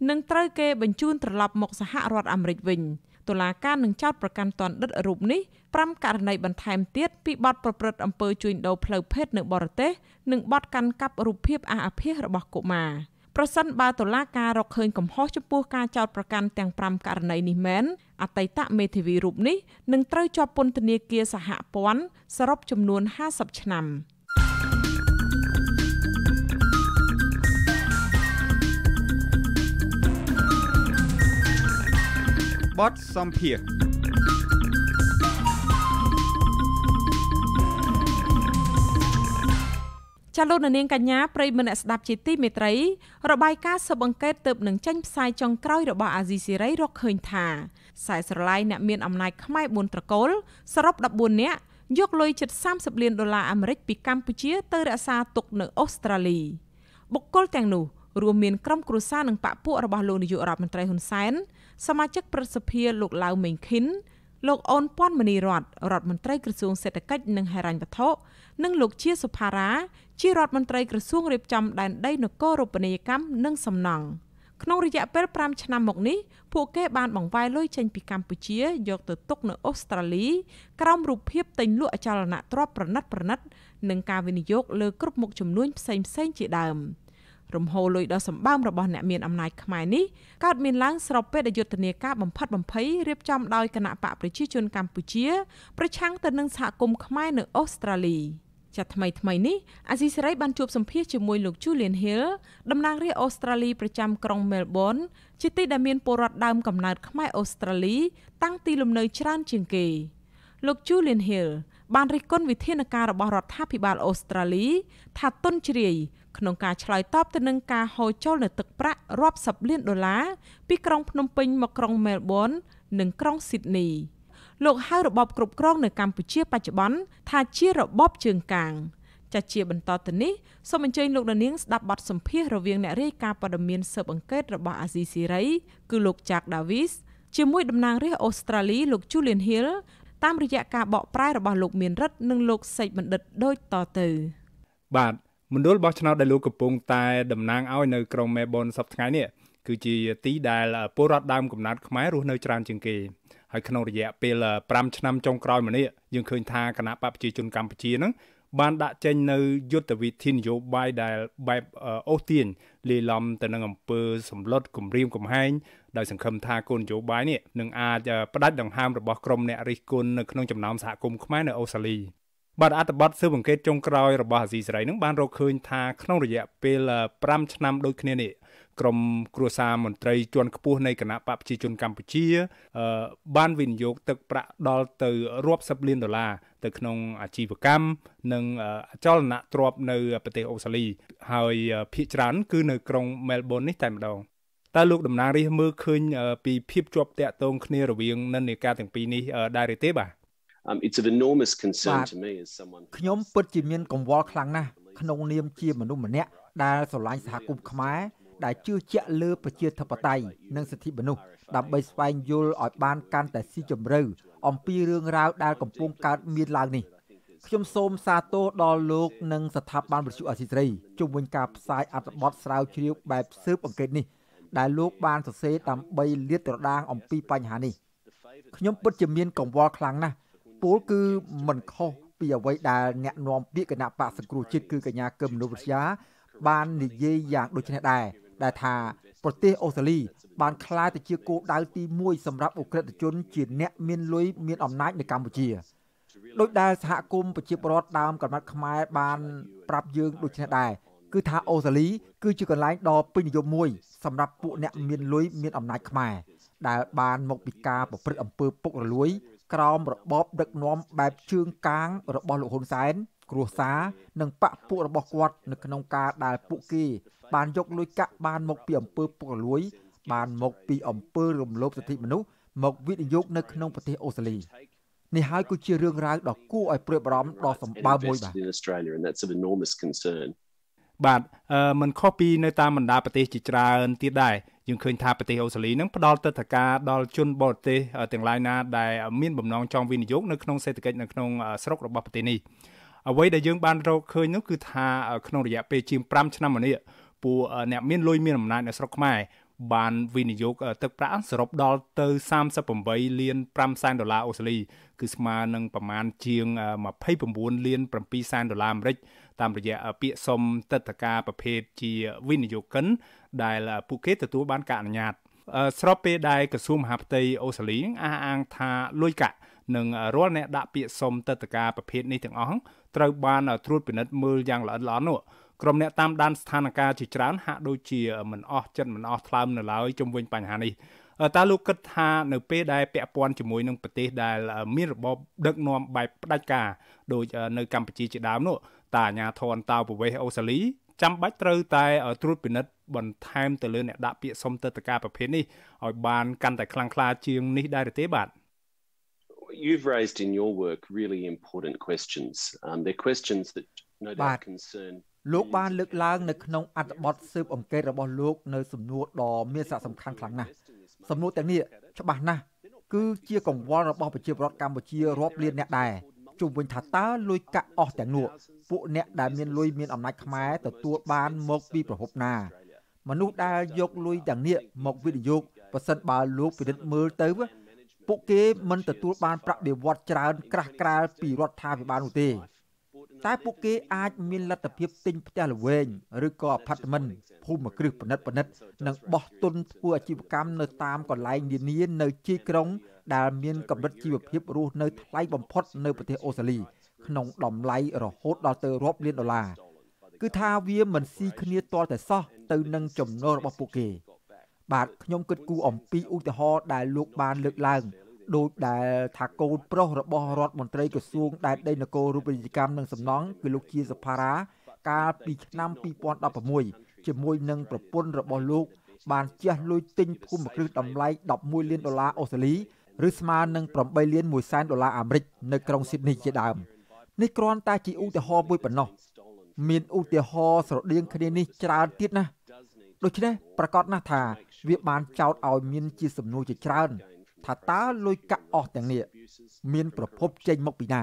នឹងត្រូវគេបញ្ជូនត្រឡប់មកសហរដ្ឋអាមេរិកវិញតុលាការនឹងចោទប្រកាន់តនដិតរូបនេះ5ករណីបន្ថែមទៀតពីបទប្រព្រឹត្តអំពើជួញដូរផ្លូវភេទនៅបរទេស និងបទកាន់កាប់រូបភាពអាសអាភាសរបស់កុមារ។ប្រសិនបើតុលាការរកឃើញកំហុសចំពោះការចោទប្រកាន់ទាំង5ករណីនេះមែនអតីតមេធាវីរូបនេះនឹងត្រូវជាប់ពន្ធនាគារសហព័ន្ធសរុបចំនួន50ឆ្នាំបតសំភារចាលោកនាងកញ្ញាប្រិយមិត្តស្ដាប់ជាទីមេត្រីរបាយការណ៍ស៊ើបអង្កេតទៅនឹងចេញផ្សាយចុងក្រោយរបស់អាស៊ីសេរីរកឃើញ ថាខ្សែស្រឡាយអ្នកមានអំណាចខ្មែរ4ត្រកូលសរុប14នាក់យកលុយជិត30លានដុល្លារអាមេរិកពីកម្ពុជា ទៅរក្សាទុកនៅអូស្ត្រាលីបុគ្គលទាំងនោះរួមមានក្រុមគ្រួសារនិងបពពួករបស់លោកនាយករដ្ឋមន្ត្រីហ៊ុនសែនសមាជិកប្រសិទ្ធិលោកឡាវមេងខិនលោកអូនពាន់មនីរត រដ្ឋមន្ត្រីក្រសួងសេដ្ឋកិច្ចនិងហិរញ្ញវត្ថុនិងលោកជាសុផារ៉ាជារដ្ឋមន្ត្រីក្រសួងរៀបចំដែនដីនគររូបនីយកម្មនិងសំណង់ក្នុងរយៈពេល5ឆ្នាំមកនេះពួកគេបានបង្វែរលុយចេញពីកម្ពុជា យកទៅទុកនៅអូស្ត្រាលីក្រោមរូបភាពទិញលក់អចលនទ្រព្យប្រណិតប្រណិតនិងការវិនិយោគលើគ្រប់មុខចំនួនផ្សេងផ្សេងជាដើមរំហោលុយដ៏សម្បើមរបស់អ្នកមានអំណាចខ្មែរនេះកើតមានឡើងស្របពេលដែលយុទ្ធនាការបំផិតបំភ័យរៀបចំដោយគណៈបកប្រជាជនកម្ពុជាប្រឆាំងទៅនឹងសហគមន៍ខ្មែរនៅអូស្ត្រាលី។ចាត់ថ្មីថ្មីនេះអាស៊ីសេរីបានជួបសម្ភាសជាមួយលោក Julian Hill តំណាងរាស្ត្រអូស្ត្រាលីប្រចាំក្រុង Melbourne ជាទីដែលមានពលរដ្ឋដើមកំណើតខ្មែរអូស្ត្រាលីតាំងទីលំនៅច្រើនជាងគេលោក Julian Hill បានរិះគន់វិធានការរបស់រដ្ឋាភិបាលអូស្ត្រាលី ថាទុនជ្រាយក្នុងការឆ្លើយតបទៅនឹងការហូរចូលនៅទឹកប្រាក់រាប់សិបលានដុល្លារពីក្រុងភ្នំពេញមកក្រុង Melbourne និងក្រុង Sydney លោកហៅរបបគ្រប់គ្រងនៅកម្ពុជាបច្ចុប្បន្នថាជារបបជើងកាងចាជា បន្តទៅនេះសូមអញ្ជើញលោកនាងស្ដាប់បទសម្ភាសរវាងអ្នករាយការណ៍ព័ត៌មានស៊ើបអង្កេតរបស់អាស៊ីសេរីគឺលោក Jack Davis ជាមួយតំណាងរាស្ត្រអូស្ត្រាលីលោក Julian Hill តាមរយៈការបកប្រែរបស់លោកមានរិទ្ធនិងលោកសេចបណ្ឌិតដូចតទៅបាទមណ្ឌលបោះឆ្នោតដែលលោកកំពុងតែតំណាងឲ្យនៅក្រុង Melbourne សប្តាហ៍ថ្ងៃនេះគឺជាទីដែលពលរដ្ឋដើមកំណត់ខ្មែររស់នៅច្រើនជាងគេហើយក្នុងរយៈពេល5ឆ្នាំចុងក្រោយមកនេះយើងឃើញថាគណៈបកប្រជាជនកម្ពុជានឹងបាន ដាក់ចេញនៅយុទ្ធវិធីនយោបាយដែលបែបអូសទាញលីឡំទៅនឹងអង្គើសម្លុតគម្រាមកំហែង ដោយសង្ឃឹមថាគោលនយោបាយនេះនឹងអាចផ្ដាច់ដង្ហើមរបស់ក្រុមអ្នករិះគន់នៅក្នុងចំណោមសហគមន៍ខ្មែរនៅអូស្ត្រាលីបាទអត្ថបទស៊ើបអង្កេតចុងក្រោយរបស់អាស៊ីសេរីនឹងបានរកឃើញថាក្នុងរយៈពេល5ឆ្នាំដូចគ្នានេះក្រមគ្រួសារមន្ត្រីជាន់ខ្ពស់នៃគណៈបកប្រជាជនកម្ពុជាបានវិនិយោគទឹកប្រាក់ដល់ទៅរាប់សិបលានដុល្លារទៅក្នុងអាជីវកម្មនិងអចលនទ្រព្យនៅប្រទេសអូស្ត្រាលី ហើយភាគច្រើន គឺនៅក្រុងមែលប៊ននេះតែម្ដងតើលោកតំណាងរាជមើលឃើញពីភាពជាប់ទាក់ទងគ្នារវាងនិន្នាការទាំងពីរនេះដែរឬទេបាទ Um it's an enormous concern to me as someone ខ្ញុំពិតជាមានកង្វល់ខ្លាំងណាស់ក្នុងនាមជាមនុស្សម្នាក់ដែលស្រឡាញ់សហគមន៍ខ្មែរដែលជឿជាក់លើប្រជាធិបតេយ្យនិងសិទ្ធិមនុស្សដើម្បីស្វែងយល់ឲ្យបានកាន់តែស៊ីជម្រៅអំពីរឿងរ៉ាវដែលកំពុងកើតមានឡើងនេះខ្ញុំសូមសាទរដល់លោកនិងស្ថាប័នវិទ្យុអសីស្រីជុំវិញការផ្សាយអត្ថបទស្រាវជ្រាវបែបស៊ើបអង្កេតនេះដែលលោកបានសរសេរដើម្បីលាតត្រដាងអំពីបញ្ហានេះខ្ញុំពិតជាមានកង្វល់ខ្លាំងណាស់ពលគឺមិនខុសពីអ្វីដែលអ្នកនាំពាក្យគណៈបកសង្គ្រោះជាតិគឺកញ្ញាកឹមមនុស្សវិទ្យាបាននិយាយយ៉ាងដូចនេះដែរដែលថាប្រទេសអូស្ត្រាលីបានក្លាយទៅជាគោលដៅទី1សម្រាប់អ ுக ្រិតជនជាអ្នកមានលុយមានអំណាចនៅកម្ពុជាដោយដែលសហគមន៍ប្រជាពលរដ្ឋដើមកំណត់ខ្មែរបានប្រាប់យើងដូចនេះដែរគឺថាអូស្ត្រាលីគឺជាកន្លែងដ៏ពេញនិយមមួយសម្រាប់ពួកអ្នកមានលុយមានអំណាចខ្មែរដែលបានមកពីការប្រព្រឹត្តអំពើពុករលួយ ក្រោមរបបដឹកនាំបែបជើងកាងរបស់លោកហ៊ុនសែន គ្រួសារនិងបកពួករបស់គាត់នៅក្នុងការដែលពួកគេបានយកលុយកាក់បានមកពីអង្គើពុករលួយ បាន មក ពីអង្គើរំលោភសិទ្ធិមនុស្សមកវិនិយោគនៅក្នុងប្រទេសអូស្ត្រាលីនេះហើយគឺជារឿងរ៉ាវដ៏គួរឲ្យព្រួយបារម្ភដ៏សម្បើមមួយបាទបាទអឺมันខុសពីនៅតាមបណ្ដាប្រទេសជាច្រើនទៀតដែរយើងឃើញថាប្រទេសអូស្ត្រាលីនឹងផ្ដល់ទិដ្ឋាការដល់ជនបរទេសទាំងឡាយណាដែលមានបំណងចង់វិនិយោគនៅក្នុងសេដ្ឋកិច្ចនៅក្នុងស្រុករបស់ប្រទេសនេះអ្វីដែលយើងបានរកឃើញនោះគឺថា ក្នុងរយៈពេលជាង5ឆ្នាំមកនេះពួកអ្នកមានលុយមានអំណាចនៅស្រុកខ្មែរបានវិនិយោគទឹកប្រាក់សរុបដល់ទៅ38លាន5សែនដុល្លារអូស្ត្រាលី គឺស្មើនឹងប្រមាណជាង29លាន7សែនដុល្លារអាមេរិកតាមរយៈពាក្យសុំទឹកតការប្រភេទជាវិនិយោគិនដែលពួកគេទទួលបានការអនុញ្ញាត ស្របពេលដែលក្រសួងមហាផ្ទៃអូស្ត្រាលីអះអាងថាលុយកាក់និងរាល់អ្នកដាក់ពាក្យសុំទឹកតការប្រភេទនេះទាំងអស់ត្រូវបាន ត្រួតពិនិត្យមើលយ៉ាងល្អិតល្អន់នោះក្រុមអ្នកតាមដានស្ថានភាពជាច្រើនហាក់ដូចជាមិនអស់ចិត្តមិនអស់ថ្លើមនៅឡើយជុំវិញបញ្ហានេះតើលោកគិតថានៅពេលដែលពាក់ព័ន្ធជាមួយនឹងប្រទេសដែលមានរបបដឹកនាំបែបផ្ដាច់ការដូចនៅកម្ពុជាជាដើមនោះតើអាញាធនតៅប្រវេសអូស្ត្រាលីចាំបាច់ត្រូវតែត្រួតពិនិត្យបន្ថែមទៅលើអ្នកដាក់ពាក្យសុំទិដ្ឋាការប្រភេទនេះឲ្យបានកាន់តែខ្លាំងក្លាជាងនេះដែរទេបាទ You've raised in your work really important questions. Um, they're questions that no doubt concern លោកបានលើកឡើងនៅក្នុងអត្ថបទស៊ើបអង្កេតរបស់លោកនៅសំណួរដ៏មានសារៈសំខាន់ខ្លាំងណាស់សំណួរទាំងនេះច្បាស់ណាស់គឺជា កង្វល់របស់ប្រជាពលរដ្ឋកម្ពុជារាប់លានអ្នកដែរជុំវិញថាតើលុយកាក់អស់ទាំងនោះពួកអ្នកដែលមានលុយមានអំណាចខ្មែរទទួលបាន មកពីប្រភពណា មនុស្សដែលយកលុយទាំងនេះមកវិនិយោគប្រសិនបើលោកពិនិត្យមើលទៅពួកគេមិនទទួលបានប្រាក់បៀវត្សច្រើនក្រាស់ក្រែលពីរដ្ឋាភិបាលនោះទេតែពួកគេអាចមានលទ្ធភាពទិញផ្ទះល្វែងឬក៏អផាតមិនភូមិគ្រឹះប្រណិតប្រណិតនិងបោះទុនធ្វើអាជីវកម្មនៅតាមកន្លែងនានានៅជាយក្រុង ដែលមានកម្រិតជីវភាពរស់នៅថ្លៃបំផុត នៅប្រទេសអូស្ត្រាលី ក្នុងតម្លៃរហូតដល់ទៅរាប់លានដុល្លារគឺថាវាមិនស៊ីគ្នាទាល់តែសោះទៅនឹងចំណូលរបស់ពួកគេបាទខ្ញុំគិតគូរអំពីឧទាហរណ៍ដែលលោកបានលើកឡើងដូចដែលថាកូនប្រុសរបស់រដ្ឋមន្ត្រីក្រសួងដែនដីនគររូបនីយកម្មនិងសំណង់គឺលោកជាសភារា កាលពីឆ្នាំ2016ជាមួយនឹងប្រពន្ធរបស់លោក បានជះលុយទិញភូមិគ្រឹះតម្លៃ11លានដុល្លារអូស្ត្រាលីឬស្មើនឹង8លាន1សែនដុល្លារអាមេរិកនៅក្រុងស៊ីដនីជាដើមនេះគ្រាន់តែជាឧទាហរណ៍មួយប៉ុណ្ណោះមានឧទាហរណ៍ស្រដៀងគ្នានេះច្រើនទៀតណាស់ដូច្នេះប្រកាសណាស់ថាវាបានចោទឲ្យមានជាសំណួរជាច្រើនថាតើលុយកាក់អស់ទាំងនេះមាន ប្រភពចេញមកពីណា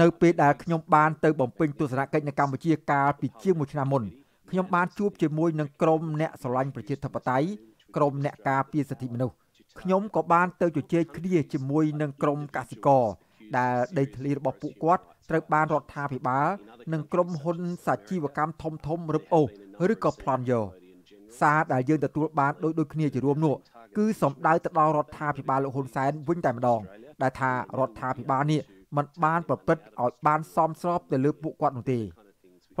នៅ ពេលដែលខ្ញុំបានទៅបំពេញទស្សនកិច្ចនៅកម្ពុជាកាលពីជាង1ឆ្នាំមុនខ្ញុំបាន ជួបជាមួយនឹងក្រុមអ្នកស្រឡាញ់ប្រជាធិបតេយ្យក្រុមអ្នកការពារសិទ្ធិមនុស្សខ្ញុំក៏បានទៅជជែកគ្នាជាមួយនឹងក្រុមកសិករដែលដីធ្លីរបស់ពួកគាត់ត្រូវបានរដ្ឋាភិបាលនិងក្រុមហ៊ុន សាជីវកម្មធំធំរឹបអូសឬក៏ប្លន់យកសារដែលយើងទទួលបានដូចដូចគ្នាជារួមនោះគឺសំដៅទៅដល់រដ្ឋាភិបាលលោកហ៊ុនសែនវិញតែម្ដង ដែលថារដ្ឋាភិបាលនេះมันបានប្រព្រឹត្តឲ្យបានសមស្របទៅលើពួកគាត់នោះទេរ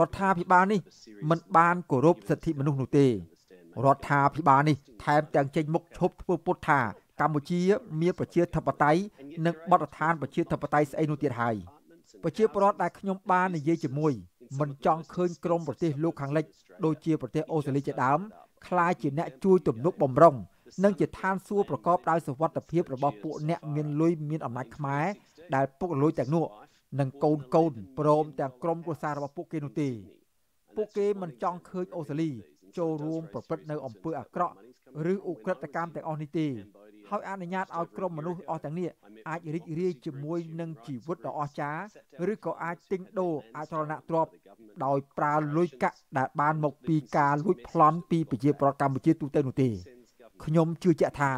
ដ្ឋាភិបាលនេះมันបានគោរពសិទ្ធិមនុស្សនោះទេរដ្ឋាភិបាលនេះថែមទាំងចេញ មុខឈប់ធ្វើពុតថា កម្ពុជា មានប្រជាធិបតេយ្យនិងបទដ្ឋានប្រជាធិបតេយ្យស្អីនោះទៀតហើយប្រជាពលរដ្ឋដែលខ្ញុំបាននិយាយជាមួយមិនចង់ឃើញក្រមប្រទេសលោកខាងលិច ដូចជាប្រទេសអូស្ត្រាលីជាដើមខ្លាចជាអ្នកជួយទំនុកបំរុងនិងជាឋានសួគ៌ប្រកបដោយសុវត្ថិភាពរបស់ពួកអ្នកមានលុយមានអំណាចខ្មែរដែលពុកលុយទាំងនោះនិងកូនកូនព្រមទាំងក្រុមគ្រួសាររបស់ពួកគេនោះទេពួកគេមិនចង់ឃើញអូស្ត្រាលីចូលរួមប្រព្រឹត្តនៅអំពើអាក្រក់ឬឧក្រិដ្ឋកម្មទាំងអស់នេះទេហើយអនុញ្ញាតឲ្យក្រុមមនុស្សអស់ទាំងនេះអាចរីករាយជាមួយនឹងជីវិតដ៏អស្ចារ្យឬក៏អាចទិញដូរអចលនទ្រព្យដោយប្រើលុយកាក់ដែលបានមកពីការលួចប្លន់ពីប្រជាពលរដ្ឋកម្ពុជាទូទៅនោះទេខ្ញុំជឿជាក់ថា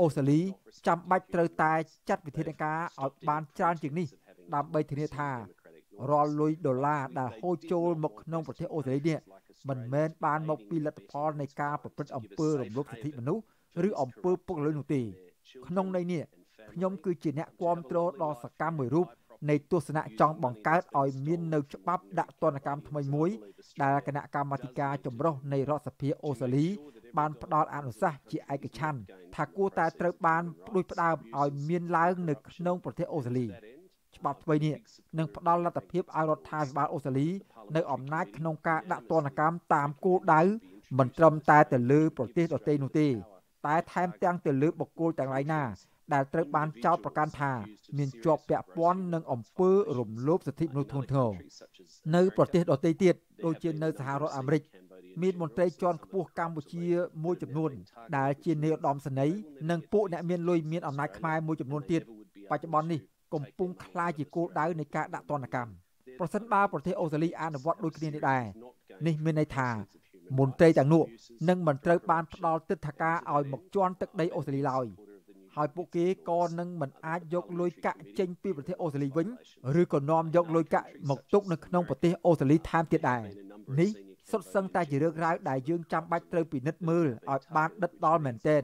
អូស្ត្រាលីចាំបាច់ត្រូវតែចាត់វិធានការឲ្យបានច្រើនជាងនេះ ដើម្បីធានាថារាល់លុយដុល្លារដែលហូរចូលមកក្នុងប្រទេសអូស្ត្រាលីនេះមិនមែនបានមកពីលទ្ធផលនៃការប្រព្រឹត្តអំពើរំលោភសិទ្ធិមនុស្សឬអំពើពុករលួយនោះទេក្នុងន័យនេះខ្ញុំគឺជាអ្នកគាំទ្រដ៏សកម្មមួយរូបនៃទស្សនៈចង់បង្កើតឲ្យមាននៅច្បាប់ដាក់ទណ្ឌកម្មថ្មីមួយដែលគណៈកម្មាធិការចម្រុះនៃរដ្ឋសភាអូស្ត្រាលីបានផ្ដល់អនុសាសន៍ជាឯកច្ឆន្ទថាគួរតែត្រូវបានផ្ដួចផ្ដើមឲ្យមានឡើងនៅ ក្នុងប្រទេសអូស្ត្រាលីច្បាប់ថ្មីនេះនឹងផ្ដល់លទ្ធភាពឲ្យរដ្ឋាភិបាលអូស្ត្រាលី នៅអំណាចក្នុងការដាក់ទណ្ឌកម្មតាមគោលដៅមិនត្រឹមតែទៅលើប្រទេសដទៃនោះទេតែថែមទាំងទៅលើបុគ្គលទាំងឡាយណា ដែលត្រូវបានចោទប្រកាន់ថាមានជាប់ពាក់ព័ន្ធនឹងអំពើរំលោភសិទ្ធិមនុស្សធ្ងន់ធ្ងរនៅ ប្រទេសដទៃទៀតដូចជានៅ សហរដ្ឋអាមេរិកមានមន្ត្រីជាន់ខ្ពស់កម្ពុជាមួយចំនួនដែលជានាយឧត្តមសេនីយ៍និងពួកអ្នកមានលុយមានអំណាចខ្មែរមួយចំនួនទៀតបច្ចុប្បន្ននេះកំពុងខ្លាយជាគោលដៅនៃការដាក់ទណ្ឌកម្មប្រសិនបើប្រទេសអូស្ត្រាលីអនុវត្តដូចគ្នានេះដែរនេះមានន័យថា មន្ត្រីទាំងនោះនឹងមិនត្រូវបាន ផ្ដល់ទិដ្ឋាការឲ្យមកជន់ទឹកដីអូស្ត្រាលីឡើយហើយពួកគេក៏នឹងមិនអាចយកលុយកាក់ចេញពីប្រទេសអូស្ត្រាលីវិញឬក៏នាំយកលុយកាក់មកទុក នៅក្នុងប្រទេសអូស្ត្រាលីថែមទៀតដែរនេះសុទ្ធសឹងតែជារឿងរ៉ាវដែលយើងចាំបាច់ត្រូវពិនិត្យមើលឲ្យបានដិតដល់មែនទែន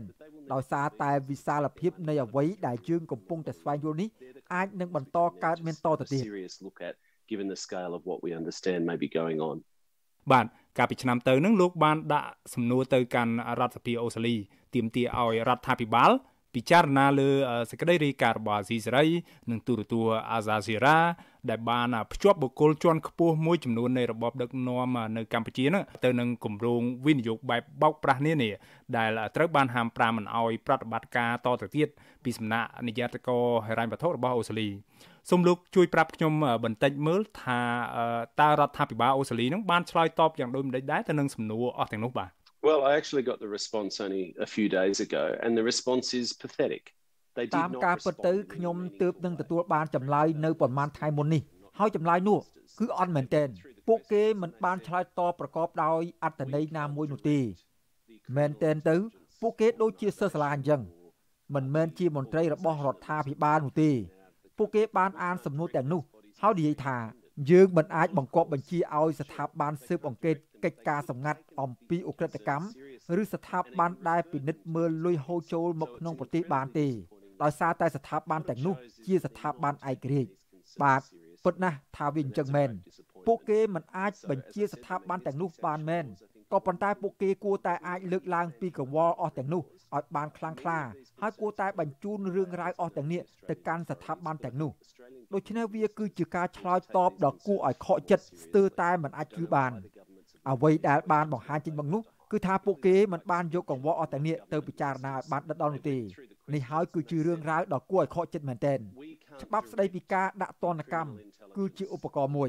ដោយសារតែវិសាលភាពនៃអ្វីដែលយើងកំពុងតែស្វែងយល់នេះអាចនឹងបន្តកើតមានតទៅទៀត given the scale of what we understand may be going on បាទកាលពីឆ្នាំទៅនឹងលោកបានដាក់សំណួរទៅកាន់រដ្ឋសភាអូស្ត្រាលីទាមទារឲ្យរដ្ឋាភិបាលពិចារណាលើសេចក្តីរាយការណ៍របស់អាស៊ីសេរីនិងទូរទស្សន៍អាសាសេរីដែលបានភ្ជាប់បុគ្គលជាន់ខ្ពស់មួយចំនួននៃរបបដឹកនាំនៅកម្ពុជានោះទៅនឹងគម្រោងវិនិយោគបែបបោកប្រាស់នានាដែលត្រូវ បានហាមប្រាមមិនអោយប្រតិបត្តិការតទៅទៀតពីសំណាក់នាយកតកហិរញ្ញវត្ថុរបស់អូស្ត្រាលីសូមលោកជួយប្រាប់ខ្ញុំបន្តិចមើលថាតើរដ្ឋាភិបាលអូស្ត្រាលីនឹងបានឆ្លើយតបយ៉ាងដូចម្តេចដែរទៅនឹងសំណួរអស់ទាំងនោះបាទ Well, I actually got the response only a few days ago, and the response is pathetic. They did តាមការពិតទៅខ្ញុំទើបនឹងទទួលបានចម្លើយនៅប្រហែលថ្ងៃមុននេះហើយចម្លើយនោះ គឺអត់មែនទែនពួកគេមិនបានឆ្លើយតបប្រកបដោយអត្ថន័យណាមួយនោះទេមែនទែនទៅ ពួកគេដូចជាសិស្សសាលាអញ្ចឹង មិនមែនជាមន្ត្រីរបស់រដ្ឋាភិបាលនោះទេពួកគេបានអានសំណួរទាំងនោះហើយនិយាយថាយើងមិនអាចបង្កប់បញ្ជាឲ្យស្ថាប័នស៊ើបអង្កេតកិច្ចការសម្ងាត់អំពីអ ுக ្រិតកម្មឬស្ថាប័នដែលពិនិត្យមើលលុយហូរចូលមកក្នុងប្រទេសបានទេដោយសារតែស្ថាប័នទាំងនោះជាស្ថាប័នឯករាជ្យបាទពិតណាស់ថាវាអញ្ចឹងមែនពួកគេមិនអាចបញ្ជាស្ថាប័នទាំងនោះបានមែនក៏ប៉ុន្តែពួកគេគួរតែអាចលើកឡើងពីកង្វល់អស់ទាំងនោះឲ្យបានខ្លាំងក្លាហើយគួរតែបញ្ជូនរឿងរ៉ាវអស់ទាំងនេះទៅកាន់ស្ថាប័នទាំងនោះដូច្នេះវាគឺជាការឆ្លើយតបដ៏គួរឲ្យខកចិត្តស្ទើរតែមិនអាចជឿបាន អ្វីដែលបានបង្ហាញចេញមកនោះគឺថាពួកគេមិនបានយកកង្វល់អស់ទាំងនេះទៅពិចារណាឲ្យបានដិតដល់នោះទេនេះហើយគឺជារឿងរ៉ាវដ៏គួរឲ្យខកចិត្តមែនទែនច្បាប់ស្ដីពីការដាក់ទណ្ឌកម្មគឺជាឧបករណ៍មួយ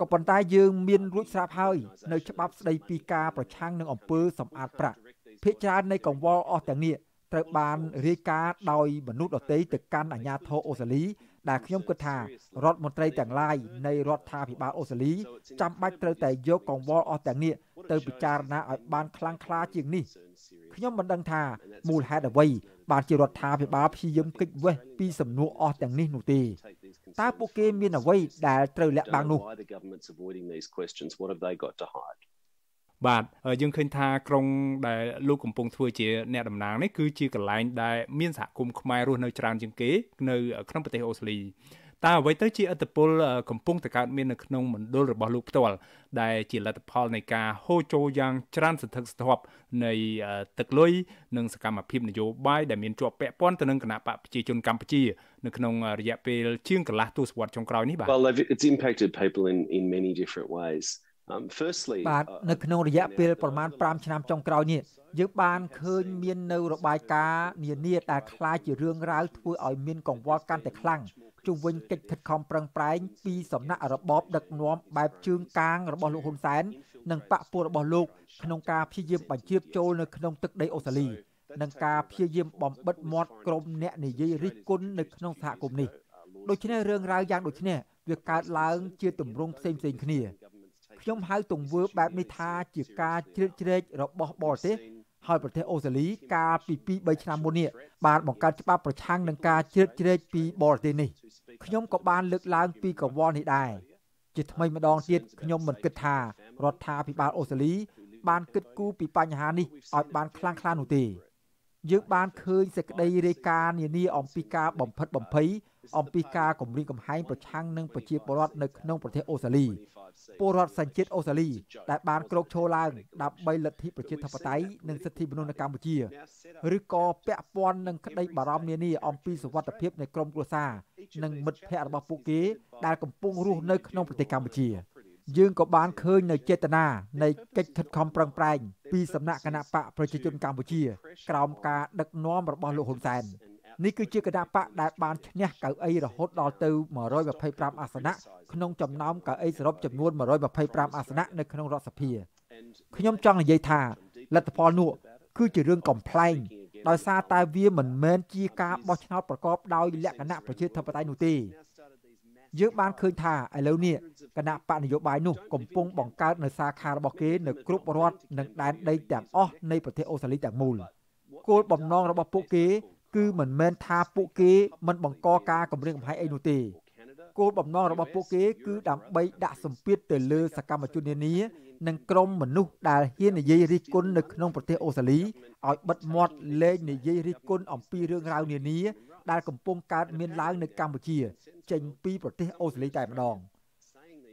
ក៏ប៉ុន្តែយើងមានរួចស្រាប់ហើយនៅច្បាប់ស្ដីពីការប្រឆាំងនឹងអំពើសម្អាតប្រាក់ភាគច្រើននៃកង្វល់អស់ទាំងនេះត្រូវបានរាយការណ៍ដោយមនុស្សដទៃទៅកាន់អាជ្ញាធរអូស្ត្រាលីដែលខ្ញុំគិតថារដ្ឋមន្ត្រីទាំងឡាយនៃរដ្ឋាភិបាលអូស្ត្រាលីចាំបាច់ត្រូវតែយកកង្វល់អស់ទាំងនេះទៅពិចារណាឲ្យបានខ្លាំងក្លាជាងនេះខ្ញុំមិនដឹងថាមូលហេតុអ្វីបានជារដ្ឋាភិបាលព្យាយាមគេចវេះពីសំណួរអស់ទាំងនេះនោះទេតើពួកគេមានអ្វីដែលត្រូវលាក់បាំងនោះបាទយើងឃើញថាក្រុងដែលលោកកំពុងធ្វើជាអ្នកតំណាងនេះគឺជាកន្លែងដែលមានសហគមន៍ខ្មែររស់នៅច្រើនជាងគេនៅក្នុងប្រទេសអូស្ត្រាលីតើអ្វីទៅជាឥទ្ធិពលកំពុងតែកើតមាននៅក្នុងមណ្ឌលរបស់លោកផ្ទាល់ដែលជាលទ្ធផលនៃការហូរចូលយ៉ាង ច្រើនសន្ធឹកសន្ធាប់នៃទឹកលុយនិងសកម្មភាពនយោបាយដែលមានជាប់ពាក់ព័ន្ធទៅនឹងគណៈបកប្រជាជនកម្ពុជា នៅក្នុងរយៈពេល ជាងកន្លះទសវត្សរ៍ចុងក្រោយនេះបាទ Well it's impacted people in in many different ways បាទនៅក្នុងរយៈពេលប្រមាណ5ឆ្នាំចុងក្រោយនេះយើងបានឃើញមាននៅរបាយការណ៍នានាដែលคล้ายជារឿងរ៉ាវធ្វើឲ្យមានកង្វល់កាន់តែខ្លាំងជុំវិញកិច្ចខិតខំប្រឹងប្រែងពីសំណាក់របបដឹកនាំបែបជើងកាងរបស់លោកហ៊ុនសែននិងបកពួករបស់លោកក្នុងការព្យាយាមបញ្ជាចូលនៅក្នុងទឹកដីអូស្ត្រាលី និងការព្យាយាមបំបិតមាត់ក្រុម អ្នកនិយាយរិះគន់នៅក្នុងសហគមន៍នេះដូច្នេះរឿងរ៉ាវយ៉ាងដូចនេះវាកើតឡើងជាទម្រង់ផ្សេងៗគ្នាខ្ញុំហៅទង្វើបែបនេះថាជាការជ្រៀតជ្រែករបស់បរទេស ហើយប្រទេសអូស្ត្រាលីកាលពី2 3ឆ្នាំមុននេះបានបង្កើតច្បាប់ប្រឆាំងនឹងការជ្រៀតជ្រែកពីបរទេសនេះខ្ញុំក៏បានលើកឡើងពីកង្វល់នេះដែរជាថ្មីម្ដងទៀតខ្ញុំមិនគិតថារដ្ឋាភិបាលអូស្ត្រាលីបានគិតគូរពីបញ្ហានេះឲ្យបានខ្លាំងក្លានោះទេយើងបានឃើញសេចក្តីរាយការណ៍នានាអំពីការបំផិតបំភ័យអំពីការគម្រាមកំហែងប្រឆាំងនឹងប្រជាពលរដ្ឋនៅក្នុងប្រទេសអូស្ត្រាលីពលរដ្ឋសញ្ជាតិអូស្ត្រាលី ដែលបានក្រោកឈរឡើងដើម្បីលទ្ធិប្រជាធិបតេយ្យនិងសិទ្ធិមនុស្សនៅកម្ពុជាឬក៏ពាក់ព័ន្ធនឹងក្តីបារម្ភនានាអំពីសុវត្ថិភាពនៃក្រុមគ្រួសារនិងមិត្តភ័ក្តិរបស់ពួកគេ ដែលកំពុងរស់នៅក្នុងប្រទេសកម្ពុជា យើងក៏បានឃើញ នៅចេតនានៃកិច្ចខិតខំប្រឹងប្រែងពីសំណាក់គណៈបកប្រជាជនកម្ពុជា ក្រោមការដឹកនាំរបស់លោកហ៊ុនសែននេះគឺជាគណៈបកដែលបានឈ្នះកៅអីរហូតដល់ទៅ125អាសនៈក្នុងចំណោមកៅអីសរុបចំនួន125អាសនៈនៅក្នុងរដ្ឋសភាខ្ញុំចង់និយាយថាលទ្ធផលនោះគឺជារឿងកំ pl ែងដោយសារតែវាមិនមែនជាការបោះឆ្នោតប្រកបដោយលក្ខណៈប្រជាធិបតេយ្យនោះទេយើងបានឃើញថាឥឡូវនេះគណៈបកនយោបាយនោះកំពុងបង្កើតនៅសាខារបស់គេ នៅគ្រប់រដ្ឋនិងដែនដីទាំងអស់នៃប្រទេសអូស្ត្រាលីទាំងមូលគោលបំណងរបស់ពួកគេគឺមិនមែនថាពួកគេមិនបង្កការគម្រាមកំហែងអីនោះទេគោលបំណងរបស់ពួកគេគឺដើម្បីដាក់សម្ពាធទៅលើសកម្មជននានានិងក្រុមមនុស្សដែលហ៊ាននិយាយរិះគន់នៅក្នុងប្រទេសអូស្ត្រាលីឲ្យបិទមាត់លែងនិយាយរិះគន់អំពីរឿងរ៉ាវនានាដែល កំពុងកើតមានឡើង នៅកម្ពុជា ចេញពីប្រទេសអូស្ត្រាលីតែម្ដង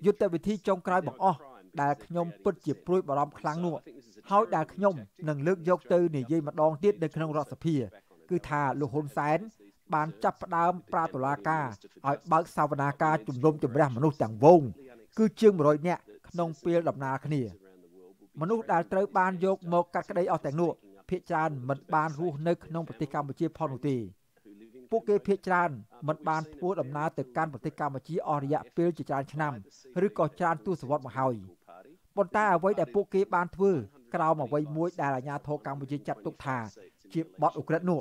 យុទ្ធវិធីចុងក្រោយបង្អស់ដែលខ្ញុំពិតជាព្រួយបារម្ភខ្លាំងនោះហើយដែលខ្ញុំនឹងលើកយកទៅនិយាយម្ដងទៀតនៅក្នុងរដ្ឋសភាគឺថាលោកហ៊ុនសែនបានចាប់ផ្ដើម ប្រាតុលាការឲ្យបើកសវនាការជំនុំជម្រះមនុស្សទាំងវងគឺជាង100នាក់ក្នុងពេលដំណើរគ្នាមនុស្សដែលត្រូវបាន យក មកកាត់ក្តីអស់ទាំងនោះភាគច្រើនមិនបានរស់នៅក្នុងប្រទេសកម្ពុជាផងនោះទេពួកគេភាគច្រើនមិនបានធ្វើដំណើរទៅកាន់ប្រទេសកម្ពុជាអស់រយៈពេលជាច្រើនឆ្នាំឬក៏ច្រើនទសវត្សរ៍មកហើយប៉ុន្តែអ្វីដែលពួកគេបានធ្វើក្រោមអ្វីមួយ ដែលអាជ្ញាធរកម្ពុជាចាត់ទុកថាជាបទអ ுக ្រិតនោះ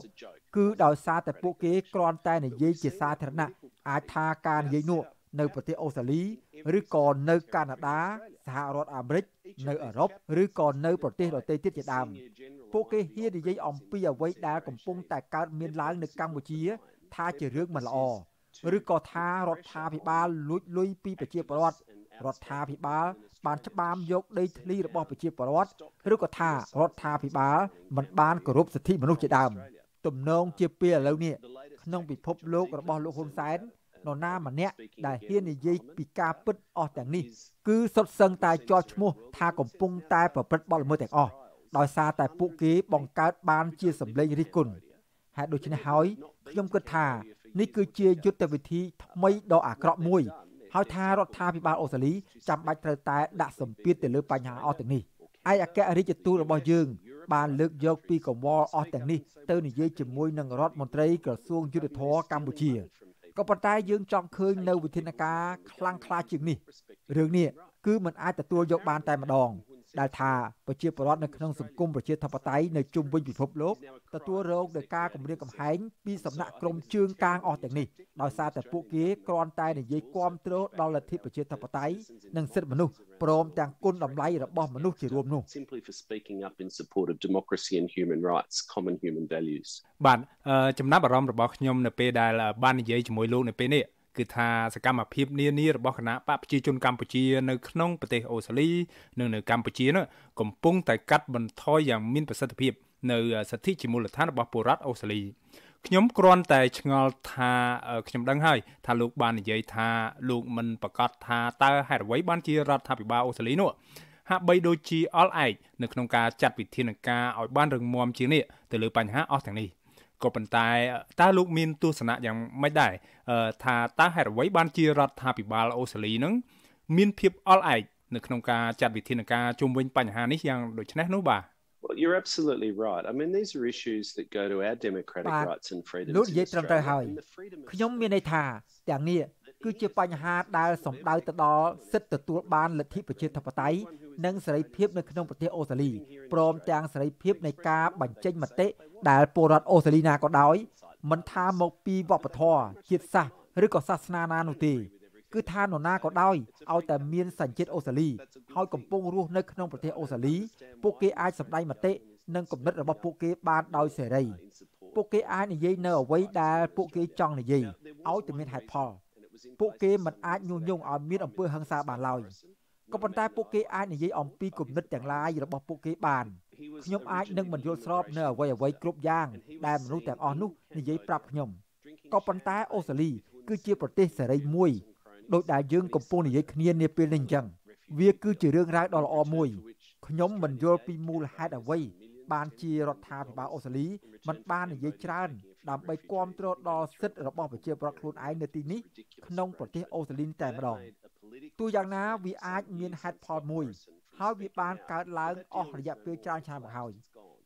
គឺដោយសារតែពួកគេគ្រាន់តែនិយាយជាសាធារណៈអាចថាការនិយាយនោះនៅប្រទេសអូស្ត្រាលីឬក៏នៅកាណាដាសហរដ្ឋអាមេរិកនៅអឺរ៉ុបឬក៏នៅប្រទេសដទៃទៀតជាដើមពួកគេហ៊ាននិយាយអំពីអ្វីដែលកំពុងតែកើតមានឡើងនៅកម្ពុជា ថាជារឿងមិនល្អឬក៏ថារដ្ឋាភិបាលលួចលុយពីប្រជាពលរដ្ឋរដ្ឋាភិបាលបានច្បាមយកដីធ្លីរបស់ប្រជាពលរដ្ឋឬក៏ថារដ្ឋាភិបាលមិនបានគោរពសិទ្ធិមនុស្សជាដើមទំនងជាពេលឥឡូវនេះក្នុងពិភពលោករបស់លោកហ៊ុនសែននរណាម្នាក់ដែលហ៊ាននិយាយពីការពិតអស់ទាំងនេះគឺសុទ្ធសឹងតែជាប់ឈ្មោះថាកំពុងតែប្រព្រឹត្តបទល្មើសទាំងអស់ដោយសារតែពួកគេបង្កើតបានជាសម្លេងរិះគន់ហើយដូច្នេះហើយខ្ញុំគិតថា នេះគឺជាយុទ្ធវិធីថ្មីដ៏អាក្រក់មួយហើយថារដ្ឋាភិបាលអូស្ត្រាលីចាំបាច់ត្រូវតែដាក់សម្ពាធទៅលើបញ្ហាអស់ទាំងនេះឯកអគ្គរដ្ឋទូតរបស់យើង បានលើកយកពីកង្វល់អស់ទាំងនេះទៅនិយាយជាមួយនឹងរដ្ឋមន្ត្រីក្រសួងយុទ្ធភ័ពកម្ពុជាក៏ប៉ុន្តែយើងចង់ឃើញនៅវិធានការខ្លាំងក្លាជាងនេះរឿងនេះគឺมันអាចទទួលយកបានតែម្ដងដែលថាប្រជាពលរដ្ឋនៅក្នុងសង្គមប្រជាធិបតេយ្យនៅជុំវិញពិភពលោកទទួលរងដោយការគំរាមកំហែងពីសំណាក់ក្រុមជើងកាងអស់ទាំងនេះដោយសារតែពួកគេគ្រាន់តែនិយាយគាំទ្រដល់លទ្ធិប្រជាធិបតេយ្យនិងសិទ្ធិមនុស្សព្រមទាំងគុណតម្លៃរបស់មនុស្សជារួមនោះបាទចំណាប់អារម្មណ៍របស់ខ្ញុំនៅពេលដែលបាននិយាយជាមួយលោកនៅពេលនេះគឺថាសកម្មភាព នានារបស់គណៈបកប្រជាជនកម្ពុជានៅក្នុងប្រទេសអូស្ត្រាលីនិងនៅកម្ពុជានោះកំពុង តែកាត់បន្ថយយ៉ាងមានប្រសិទ្ធភាព នៅសិទ្ធិជាមូលដ្ឋានរបស់ពលរដ្ឋអូស្ត្រាលីខ្ញុំគ្រាន់តែឆ្ងល់ថាខ្ញុំដឹងហើយថាលោកបាននិយាយថាលោកមិនប្រកាសថាតើហេតុអ្វីបានជារដ្ឋាភិបាលអូស្ត្រាលីនោះហាក់បីដូចជាអល់ឯកនៅក្នុងការចាត់វិធានការឲ្យបានរឹងមាំជាងនេះទៅលើបញ្ហាអស់ទាំងនេះ។ក៏ប៉ុន្តែតើលោក មានទស្សនៈយ៉ាងម៉េចដែរថាតើហេតុអ្វីបានជារដ្ឋាភិបាលអូស្ត្រាលីនឹងមានភាពអល់ឯកនៅក្នុងការចាត់វិធានការជំវិញបញ្ហានេះយ៉ាងដូចនេះនោះបាទ Well, you're absolutely right. I mean these are issues that go to our democratic rights and freedoms. លោកនិយាយត្រឹមត្រូវហើយខ្ញុំមានន័យថាទាំងនេះគឺជាបញ្ហាដែលសំដៅទៅដល់សិទ្ធិទទួលបានលទ្ធិប្រជាធិបតេយ្យនិងសេរីភាពនៅក្នុងប្រទេសអូស្ត្រាលីព្រមទាំងសេរីភាពនៃការបញ្ចេញមតិដែលពលរដ្ឋអូស្ត្រាលីណាក៏ដោយមិនថាមកពីវប្បធម៌ជាតិសាសន៍ឬក៏សាសនាណានោះទេគឺថានរណាក៏ដោយឲ្យតែមានសញ្ជាតិអូស្ត្រាលីហើយកំពុងរស់នៅក្នុងប្រទេសអូស្ត្រាលី ពួកគេអាចសម្ដែងមតិនិងគំនិតរបស់ពួកគេបានដោយសេរី ពួកគេអាចនិយាយនៅអ្វីដែលពួកគេចង់និយាយឲ្យតែមានហេតុផលពួកគេមិនអាចញុះញង់ឲ្យមានអំពើហិង្សាបានឡើយក៏ប៉ុន្តែពួកគេអាចនិយាយអំពីគំនិតទាំងឡាយរបស់ពួកគេបានខ្ញុំអាចនឹងមិនយល់ស្រប នៅអ្វីអ្វីគ្រប់យ៉ាងដែលមនុស្សទាំងអស់នោះនិយាយប្រាប់ខ្ញុំក៏ប៉ុន្តែអូស្ត្រាលីគឺជាប្រទេសសេរីមួយ ដោយដែលយើង កំពុងនិយាយគ្នានាពេលនេះអញ្ចឹងវាគឺជារឿងរ៉ាវដ៏ល្អមួយខ្ញុំមិនយល់ពីមូលហេតុអ្វីបានជារដ្ឋាភិបាលអូស្ត្រាលីមិនបាននិយាយច្រើនដើម្បីគ្រប់គ្រងដល់សិទ្ធិរបស់ប្រជាពលរដ្ឋខ្លួនឯងនៅទីនេះក្នុងប្រទេសអូស្ត្រាលីតែម្ដងទោះយ៉ាងណាវាអាច មានហេតុផលមួយហើយវាបានកើតឡើង អស់រយៈពេលច្រើនឆ្នាំមកហើយ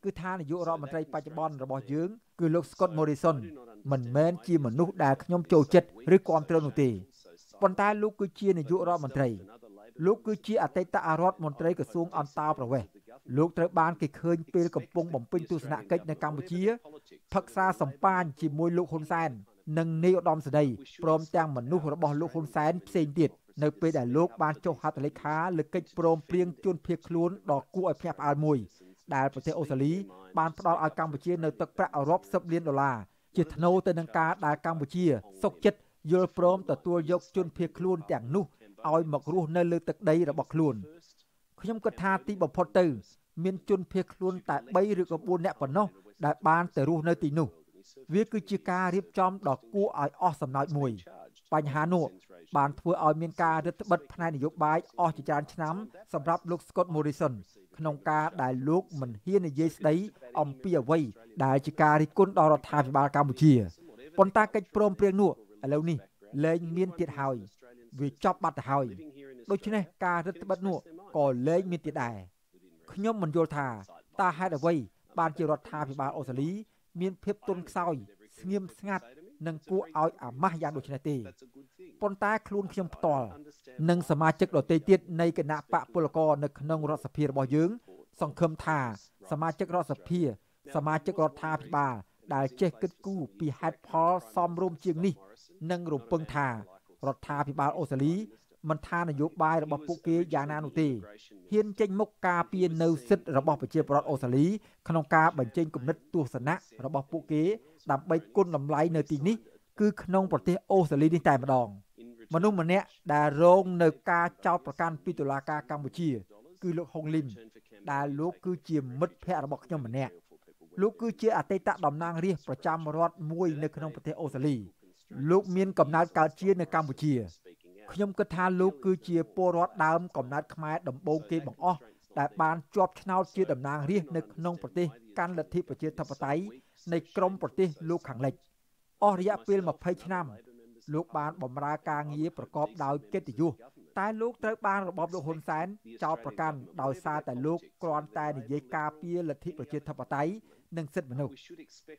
គឺថានាយករដ្ឋមន្ត្រីបច្ចុប្បន្នរបស់យើងគឺលោក Scott Morrison មិនមែនជាមនុស្សដែលខ្ញុំចូលចិត្តឬគ្រប់គ្រងនោះទេប៉ុន្តែលោកគឺជានាយករដ្ឋមន្ត្រីលោកគឺជាអតីតរដ្ឋមន្ត្រីក្រសួងអន្តរប្រវេសន៍លោកត្រូវបានគេឃើញពេលកំពុងបំពេញទស្សនកិច្ចនៅកម្ពុជាផឹកសាសម្ពានជាមួយលោកហ៊ុនសែននិងនាយឧត្តមសេនីយ៍ព្រមទាំងមនុស្សរបស់លោកហ៊ុនសែនផ្សេងទៀតនៅពេលដែលលោកបានចុះហត្ថលេខាលើកិច្ចព្រមព្រៀងជួនភៀសខ្លួនដ៏គួរឲ្យភ្ញាក់ផ្អើលមួយដែលប្រទេសអូស្ត្រាលីបានផ្ដល់ឲ្យកម្ពុជា នៅទឹកប្រាក់អឺរ៉ុប10លានដុល្លារជាថ្នូរទៅនឹងការដែលកម្ពុជាសុខចិត្តយល់ព្រមទទួលយកជនភៀសខ្លួនទាំងនោះឲ្យមករស់នៅលើទឹកដីរបស់ខ្លួនខ្ញុំគិតថាទីបំផុតទៅមានជនភៀសខ្លួនតែ3ឬក៏4នាក់ប៉ុណ្ណោះដែលបានទៅរស់នៅទីនោះ វាគឺជាការរៀបចំដ៏គួរឲ្យអស់សំណើចមួយ បញ្ហានោះបាន ធ្វើឲ្យមានការរឹតបន្តឹងផ្នែកនយោបាយអស់ជាច្រើនឆ្នាំសម្រាប់លោក Scott Morrison ក្នុងការដែលលោកមិនហ៊ាននិយាយស្ដីអំពីអ្វីដែលជាការរិះគន់ដល់រដ្ឋាភិបាលកម្ពុជាប៉ុន្តែកិច្ចព្រមព្រៀងនោះឥឡូវនេះលែងមានទៀតហើយ វាចប់បាត់ទៅហើយដូច្នេះការរឹតបន្តឹងនោះក៏លែងមានទៀតដែរខ្ញុំមិនយល់ថាតើហេតុអ្វីបានជារដ្ឋាភិបាលអូស្ត្រាលីមាន ភាពទន់ខ្សោយ ស្ងៀមស្ងាត់និងគួរឲ្យអាម៉ាស់យ៉ាងដូចនេះទេប៉ុន្តែខ្លួនខ្ញុំផ្ទាល់និង សមាជិកដទៃទៀតនៃគណៈបកពលករនៅក្នុងរដ្ឋសភារបស់យើង សង្ឃឹមថាសមាជិករដ្ឋសភា សមាជិករដ្ឋាភិបាល ដែលចេះគិតគូរពីហេតុផល សមរម្យជាងនេះនឹងរំពឹងថារដ្ឋាភិបាលអូស្ត្រាលីមិនថានយោបាយរបស់ពួកគេយ៉ាងណានោះទេហ៊ានចេញមុខការពារនៅសិទ្ធិរបស់ប្រជាពលរដ្ឋអូស្ត្រាលីក្នុងការបញ្ចេញគំនិតទស្សនៈរបស់ពួកគេ ដើម្បីគុណតម្លៃនៅទីនេះគឺក្នុងប្រទេសអូស្ត្រាលីនេះតែម្ដង មនុស្សម្នាក់ដែលរងនៅការចោទប្រកាន់ពីតុលាការកម្ពុជា គឺលោកហុងលីមដែលលោកគឺជាមិត្តភ័ក្តិរបស់ខ្ញុំម្នាក់លោកគឺជាអតីតតំណាងរាស្ត្រប្រចាំរដ្ឋមួយនៅក្នុងប្រទេសអូស្ត្រាលី លោក មានកំណើតកើតជា នៅកម្ពុជាខ្ញុំគិតថាលោកគឺជាពលរដ្ឋដើមកំណត់ខ្មែរដំបូងគេបង្អស់ដែលបានជាប់ឆ្នោតជាតំណាងរាស្ត្រនៅក្នុងប្រទេសកាន់លទ្ធិប្រជាធិបតេយ្យនៃក្រមប្រទេសលោកខាងលិចអស់រយៈពេល20ឆ្នាំ លោកបានបម្រើការងារប្រកបដោយកិត្តិយសតែលោកត្រូវបានរបបលោកហ៊ុនសែនចោទប្រកាន់ដោយសារតែលោកគ្រាន់តែនិយាយការពារលទ្ធិប្រជាធិបតេយ្យនិងសិទ្ធិមនុស្ស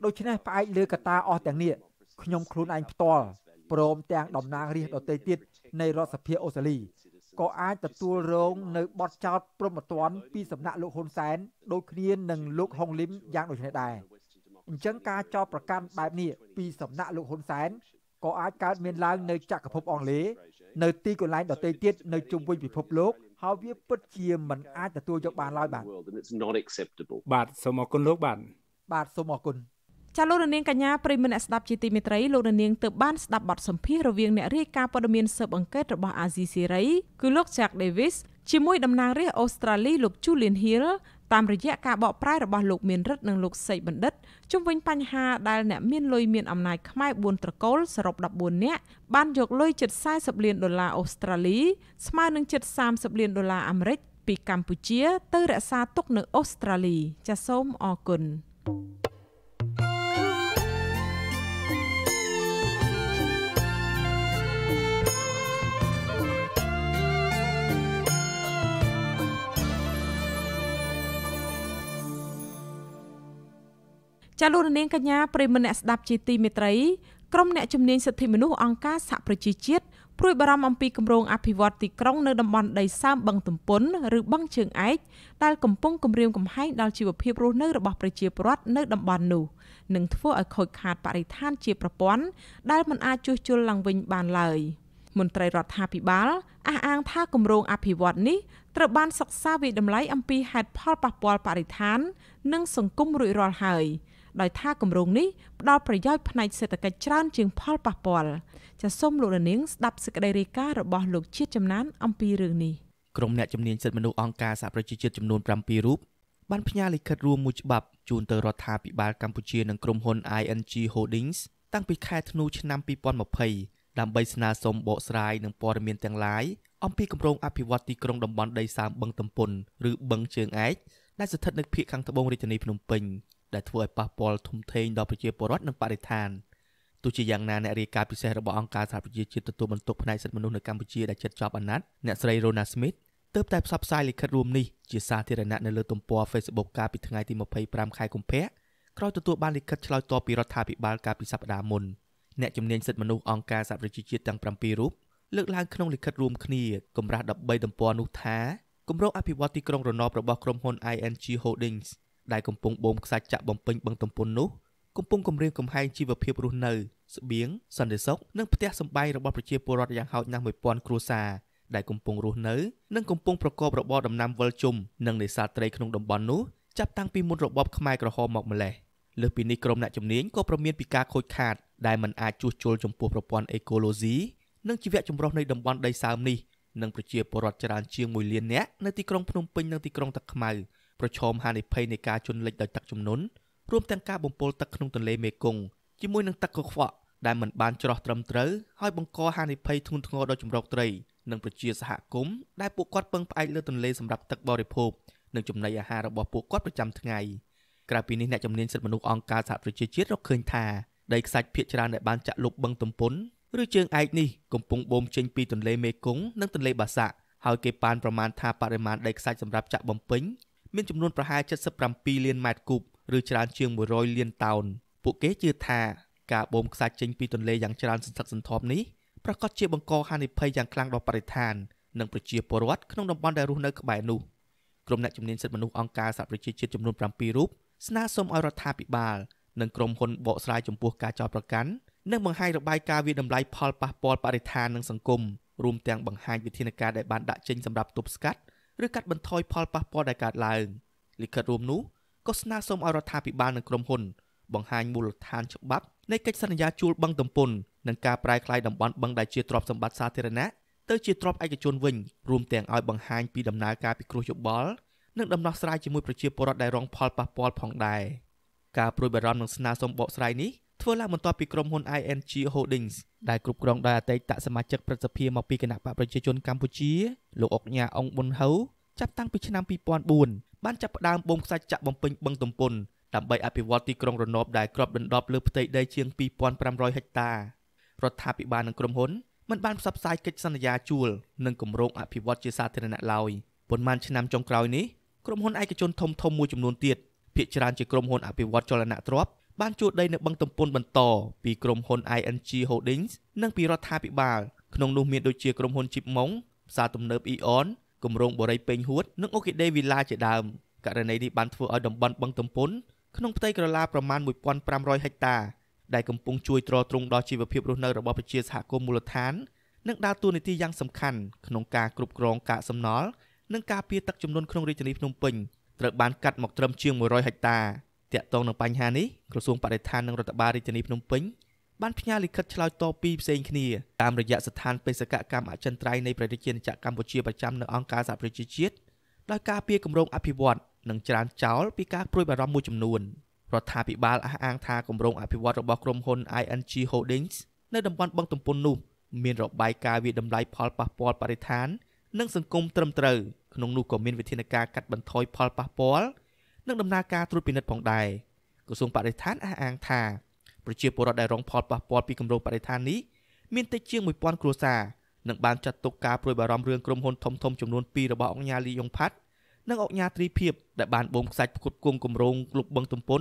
ដូច្នេះផ្អែកលើកត្តាអស់ទាំងនេះខ្ញុំខ្លួនឯងផ្ទាល់ព្រមទាំងតំណាងរាស្ត្រដទៃទៀតនៃរដ្ឋសភាអូស្ត្រាលីក៏អាចទទួលរងនៅបទចោទប្រមត្តនពីសំណាក់លោកហ៊ុនសែនដូចគ្នានឹងលោកហុងលឹមយ៉ាងដូចនេះដែរអញ្ចឹងការចោទប្រកាន់បែបនេះពីសំណាក់លោកហ៊ុនសែនក៏អាចកើតមានឡើងនៅចក្រភព អង់គ្លេសនៅទីកន្លែងដទៃទៀតនៅជុំវិញពិភពលោកហើយវាពិតជាមិនអាចទទួលយកបានឡើយបាទបាទសូមអរគុណលោកបាទបាទសូមអរគុណចាលោករនាងកញ្ញាប្រិមអ្នកស្ដាប់ជាទីមេត្រីលោករនាងទើបបានស្ដាប់បទសម្ភាសរវាងអ្នករាយការណ៍ព័ត៌មានស៊ើបអង្កេតរបស់អាស៊ីសេរីគឺលោក Jack Davis ជាមួយតំណាងរាស្ត្រអូស្ត្រាលីលោក Julian Hill តាមរយៈការបកប្រែរបស់លោកមានរិទ្ធនិងលោកសេចបណ្ឌិតជុំវិញបញ្ហាដែលអ្នកមានលុយមានអំណាចខ្មែរ4ត្រកូល សរុប14នាក់បានយកលុយជិត40លានដុល្លារអូស្ត្រាលីស្មើនឹងជិត30លានដុល្លារអាមេរិកពីកម្ពុជា ទៅរក្សាទុកនៅអូស្ត្រាលីចាសសូមអរគុណ thank you ចាលោកនាងកញ្ញាប្រិមនៈស្ដាប់ជាទីមេត្រីក្រុមអ្នកជំនាញសិទ្ធិមនុស្សអង្គការសហប្រជាជាតិព្រួយបារម្ភអំពីគម្រោងអភិវឌ្ឍទីក្រុងនៅតំបន់ដីសើមបឹងទំពុនឬបឹងជើងឯកដែលកំពុងគំរាមកំហែងដល់ជីវភាពរស់នៅរបស់ប្រជាពលរដ្ឋនៅតំបន់នោះនិងធ្វើឲ្យខូចខាត បរិស្ថានជាប្រព័ន្ធដែលមិនអាចជួសជុលឡើងវិញបានឡើយមន្ត្រីរដ្ឋាភិបាលអះអាងថាគម្រោងអភិវឌ្ឍនេះត្រូវបានសិក្សាវិតម្លៃអំពីហេតុផលប៉ះពាល់បរិស្ថាន និង សង្គមរួចរាល់ហើយ។ដោយថាគម្រោងនេះផ្ដល់ប្រយោជន៍ផ្នែក សេដ្ឋកិច្ចច្រើនជាងផលប៉ះពាល់ចាសសូមលោកនាងស្ដាប់សេចក្តីរាយការណ៍របស់លោកជាតិចំណាន អំពីរឿងនេះក្រុមអ្នកជំនាញសិទ្ធិមនុស្សអង្គការសហប្រជាជាតិចំនួន7រូបបានផ្ញើលិខិតរួមមួយច្បាប់ជូនទៅរដ្ឋាភិបាលកម្ពុជានិងក្រុមហ៊ុន ING Holdings តាំងពីខែធ្នូឆ្នាំ2020ដើម្បីស្នើសុំបកស្រាយនិងព័ត៌មានទាំងឡាយអំពីគម្រោងអភិវឌ្ឍទីក្រុងតំបន់ដីសើមបឹងទំពុនឬបឹងជើងឯកដែលស្ថិតនៅភូមិខាងត្បូងរាជធានីភ្នំពេញដែលធ្វើឲ្យប៉ះពាល់ធំធេងដល់ប្រជាពលរដ្ឋនិងបរិស្ថានទោះជាយ៉ាងណាអ្នករាយការណ៍ពិសេសរបស់អង្គការសហប្រជាជាតិទទួលបន្ទុកផ្នែកសិទ្ធិមនុស្សនៅកម្ពុជាដែលចិត្តចប់អាណត្តិអ្នកស្រី Rona Smith ទើបតែផ្សព្វផ្សាយលិខិតរួមនេះជាសាធារណៈនៅលើទំព័រ Facebook កាលពីថ្ងៃទី25ខែកុម្ភៈក្រោយទទួលបានលិខិតឆ្លើយតបពីរដ្ឋាភិបាលកាលពីសប្តាហ៍មុនអ្នកជំនាញសិទ្ធិមនុស្សអង្គការសហប្រជាជាតិទាំង7រូបលើកឡើងក្នុងលិខិតរួមគ្នាកម្រាស់13ទំព័រនោះថាគម្រោងអភិវឌ្ឍទីក្រុងរណបរបស់ក្រុមហ៊ុន ING Holdings ដែលកំពុងបូមខ្សាច់ចាក់បំពេញបឹងទំពុននោះកំពុងគំរាមកំហែងជីវភាពរស់នៅស្បៀងសន្តិសុខនិងផ្ទះសម្បែងរបស់ប្រជាពលរដ្ឋយ៉ាងហោចណាស់1000គ្រួសារដែលកំពុងរស់នៅនិងកំពុងប្រកបរបរដំណាំវិលជុំនិងនេសាទត្រីក្នុងតំបន់នោះចាប់តាំងពីមុនរបបខ្មែរក្រហមមកម្ល៉េះលើសពីនេះក្រុមអ្នកជំនាញក៏ប្រមានពីការខូចខាត ដែលមិនអាចជួសជុលចំពោះប្រព័ន្ធអេកូឡូស៊ីនិងជីវៈចម្រុះនៃតំបន់ដីសើមនេះនិងប្រជាពលរដ្ឋច្រើនជាង1លាននាក់នៅទីក្រុងភ្នំពេញនិងទីក្រុងតាខ្មៅប្រឈមហានិភ័យនៃការជន់លិចដោយទឹកជំនន់រួមទាំងការបំពុលទឹកក្នុងទន្លេមេគង្គជាមួយនឹងទឹកកខ្វក់ដែលមិនបានច្រោះត្រឹមត្រូវហើយបង្កហានិភ័យធ្ងន់ធ្ងរដល់ជម្រកត្រីនិងប្រជាសហគមន៍ដែលពួកគាត់ពឹងផ្អែកលើទន្លេសម្រាប់ទឹកបរិភោគនិងចំណីអាហាររបស់ពួកគាត់ប្រចាំថ្ងៃក្រៅពីនេះអ្នកជំនាញសិទ្ធិមនុស្សអង្គការសហប្រជាជាតិរកឃើញថាដីខ្សាច់ភៀកច្រើនដែលបានចាក់លុបបឹងទំពុនឬជើងឯកនេះកំពុងបូមចេញពីទន្លេមេគង្គនិងទន្លេបាសាក់ហើយគេប៉ានប្រមាណថាបរិមាណដីខ្សាច់សម្រាប់ចាក់បំពេញមានចំនួនប្រហែល77លានម៉ែត្រគូបឬច្រើនជាង100លានតោនពួកគេជឿថាការបូមខ្សាច់ចេញ ពីទន្លេយ៉ាងច្រើនសន្ធឹកសន្ធាប់នេះប្រកាសជាបង្កហានិភ័យយ៉ាងខ្លាំងដល់បរិស្ថាននិងប្រជាពលរដ្ឋក្នុងតំបន់ដែលរស់នៅក្បែរនោះក្រុមអ្នកជំនាញសិទ្ធិមនុស្សអង្គការសហប្រជាជាតិចំនួន7រូបស្នើសុំឲ្យរដ្ឋាភិបាល និងក្រុមហ៊ុនបកស្រាយចំពោះការចោទប្រកាន់និងបង្ហាញរបាយការណ៍វិដំឡៃផលប៉ះពាល់បរិស្ថាននិងសង្គមរួមទាំងបង្ហាញវិធានការដែលបានដាក់ចេញសម្រាប់ទប់ស្កាត់ឬកាត់បន្ថយផលប៉ះពាល់ដែលកើតឡើងលិខិតរួមនោះក៏ស្នើសុំឲ្យរដ្ឋាភិបាលនិងក្រុមហ៊ុនបង្ហាញមូលដ្ឋានច្បាប់នៃកិច្ចសន្យាជួលបឹងទំពុននិងការប្រែក្លាយតំបន់បឹងដែលជាទ្រព្យសម្បត្តិសាធារណៈទៅជាទ្រព្យឯកជនវិញរួមទាំងឲ្យបង្ហាញពីដំណើរការពិគ្រោះយោបល់និងដំណោះស្រាយជាមួយប្រជាពលរដ្ឋដែលរងផលប៉ះពាល់ផងដែរការប្រួយបារម្ភនិងស្នើសុំបកស្រាយនេះធ្វើឡើងបន្ទាប់ពីក្រុមហ៊ុន ING Holdings ដែលគ្រប់គ្រងដោយអតីតសមាជិកប្រសិទ្ធភាពមកពីគណៈបកប្រជាជនកម្ពុជាលោកអុកញ៉ាអងប៊ុនហៅចាប់តាំងពីឆ្នាំ2004បានចាប់ផ្ដើមបូមខ្សាច់ចាក់បំពេញបឹងទំពុនដើម្បីអភិវឌ្ឍទីក្រុងរណបដែលគ្របដណ្ដប់លើផ្ទៃដីជាង2500ហិកតារដ្ឋាភិបាលនិងក្រុមហ៊ុនមិនបានផ្សព្វផ្សាយកិច្ចសន្យាជួលនិងគម្រោងអភិវឌ្ឍជាសាធារណៈឡើយប៉ុន្មានឆ្នាំចុងក្រោយនេះក្រុមហ៊ុនឯកជនធំធំមួយចំនួនទៀតភាគច្រើនជាក្រុមហ៊ុនអភិវឌ្ឍចលនាទ្រព្យបានជួលដីនៅបឹងទំពុនបន្តពីក្រុមហ៊ុន ING Holdings និងពីរដ្ឋាភិបាលក្នុងនោះមានដូចជាក្រុមហ៊ុន Chip Mong ផ្សារទំនើប Aeon គម្រោងបរិយពេញហួតនិង Okide Villa ជាដើមករណីនេះបានធ្វើឲ្យតំបន់បឹងទំពុន ក្នុងផ្ទៃក្រឡាប្រមាណ1500ហិកតាដែលកំពុងជួយទ្រទ្រង់ដល់ជីវភាពរស់នៅរបស់ប្រជាសហគមន៍មូលដ្ឋាន និងដើរតួនាទីយ៉ាងសំខាន់ក្នុងការគ្រប់គ្រងកាកសំណល់និងការពារទឹកចំនួនក្នុងរាជធានីភ្នំពេញត្រូវបានកាត់មកត្រឹមជាង100ហិកតាតាក់ទងនឹងបញ្ហានេះក្រសួងបរិស្ថាននិងរដ្ឋបាលរាជធានីភ្នំពេញបានផ្ញើលិខិតឆ្លើយតបពីផ្សេងគ្នាតាមរយៈស្ថានបេសកកម្មអចិន្ត្រៃយ៍នៃប្រជាជាតិកម្ពុជាប្រចាំនៅអង្គការសហប្រជាជាតិដោយការពីគម្រោងអភិវឌ្ឍនិងច្រានចោលពីការព្រួយបារម្ភមួយចំនួនរដ្ឋាភិបាលអះអាងថាគម្រោងអភិវឌ្ឍរបស់ក្រុមហ៊ុន ING Holdings នៅតំបន់បឹងទំពុននោះ មានរបាយការណ៍វិតម្លៃផលប៉ះពាល់បរិស្ថាននិងសង្គមត្រឹមត្រូវក្នុងនោះក៏មានវិធានការកាត់បន្ថយផលប៉ះពាល់និងដំណើរការត្រួតពិនិត្យផងដែរក្រសួងបរិស្ថានអះអាងថាប្រជាពលរដ្ឋដែលរងផលប៉ះពាល់ពីគម្រោងបរិស្ថាននេះមានតិចជាង1000គ្រួសារនិងបានចាត់ទុកការព្រួយបារម្ភរឿងក្រុមហ៊ុនធំធំចំនួន2របស់អង្គការលីយ៉ុងផាត់និងអង្គការទ្រីភិបដែលបានបូមខ្សាច់ផ្គត់ផ្គង់គម្រោងលុបបឹងទំពុន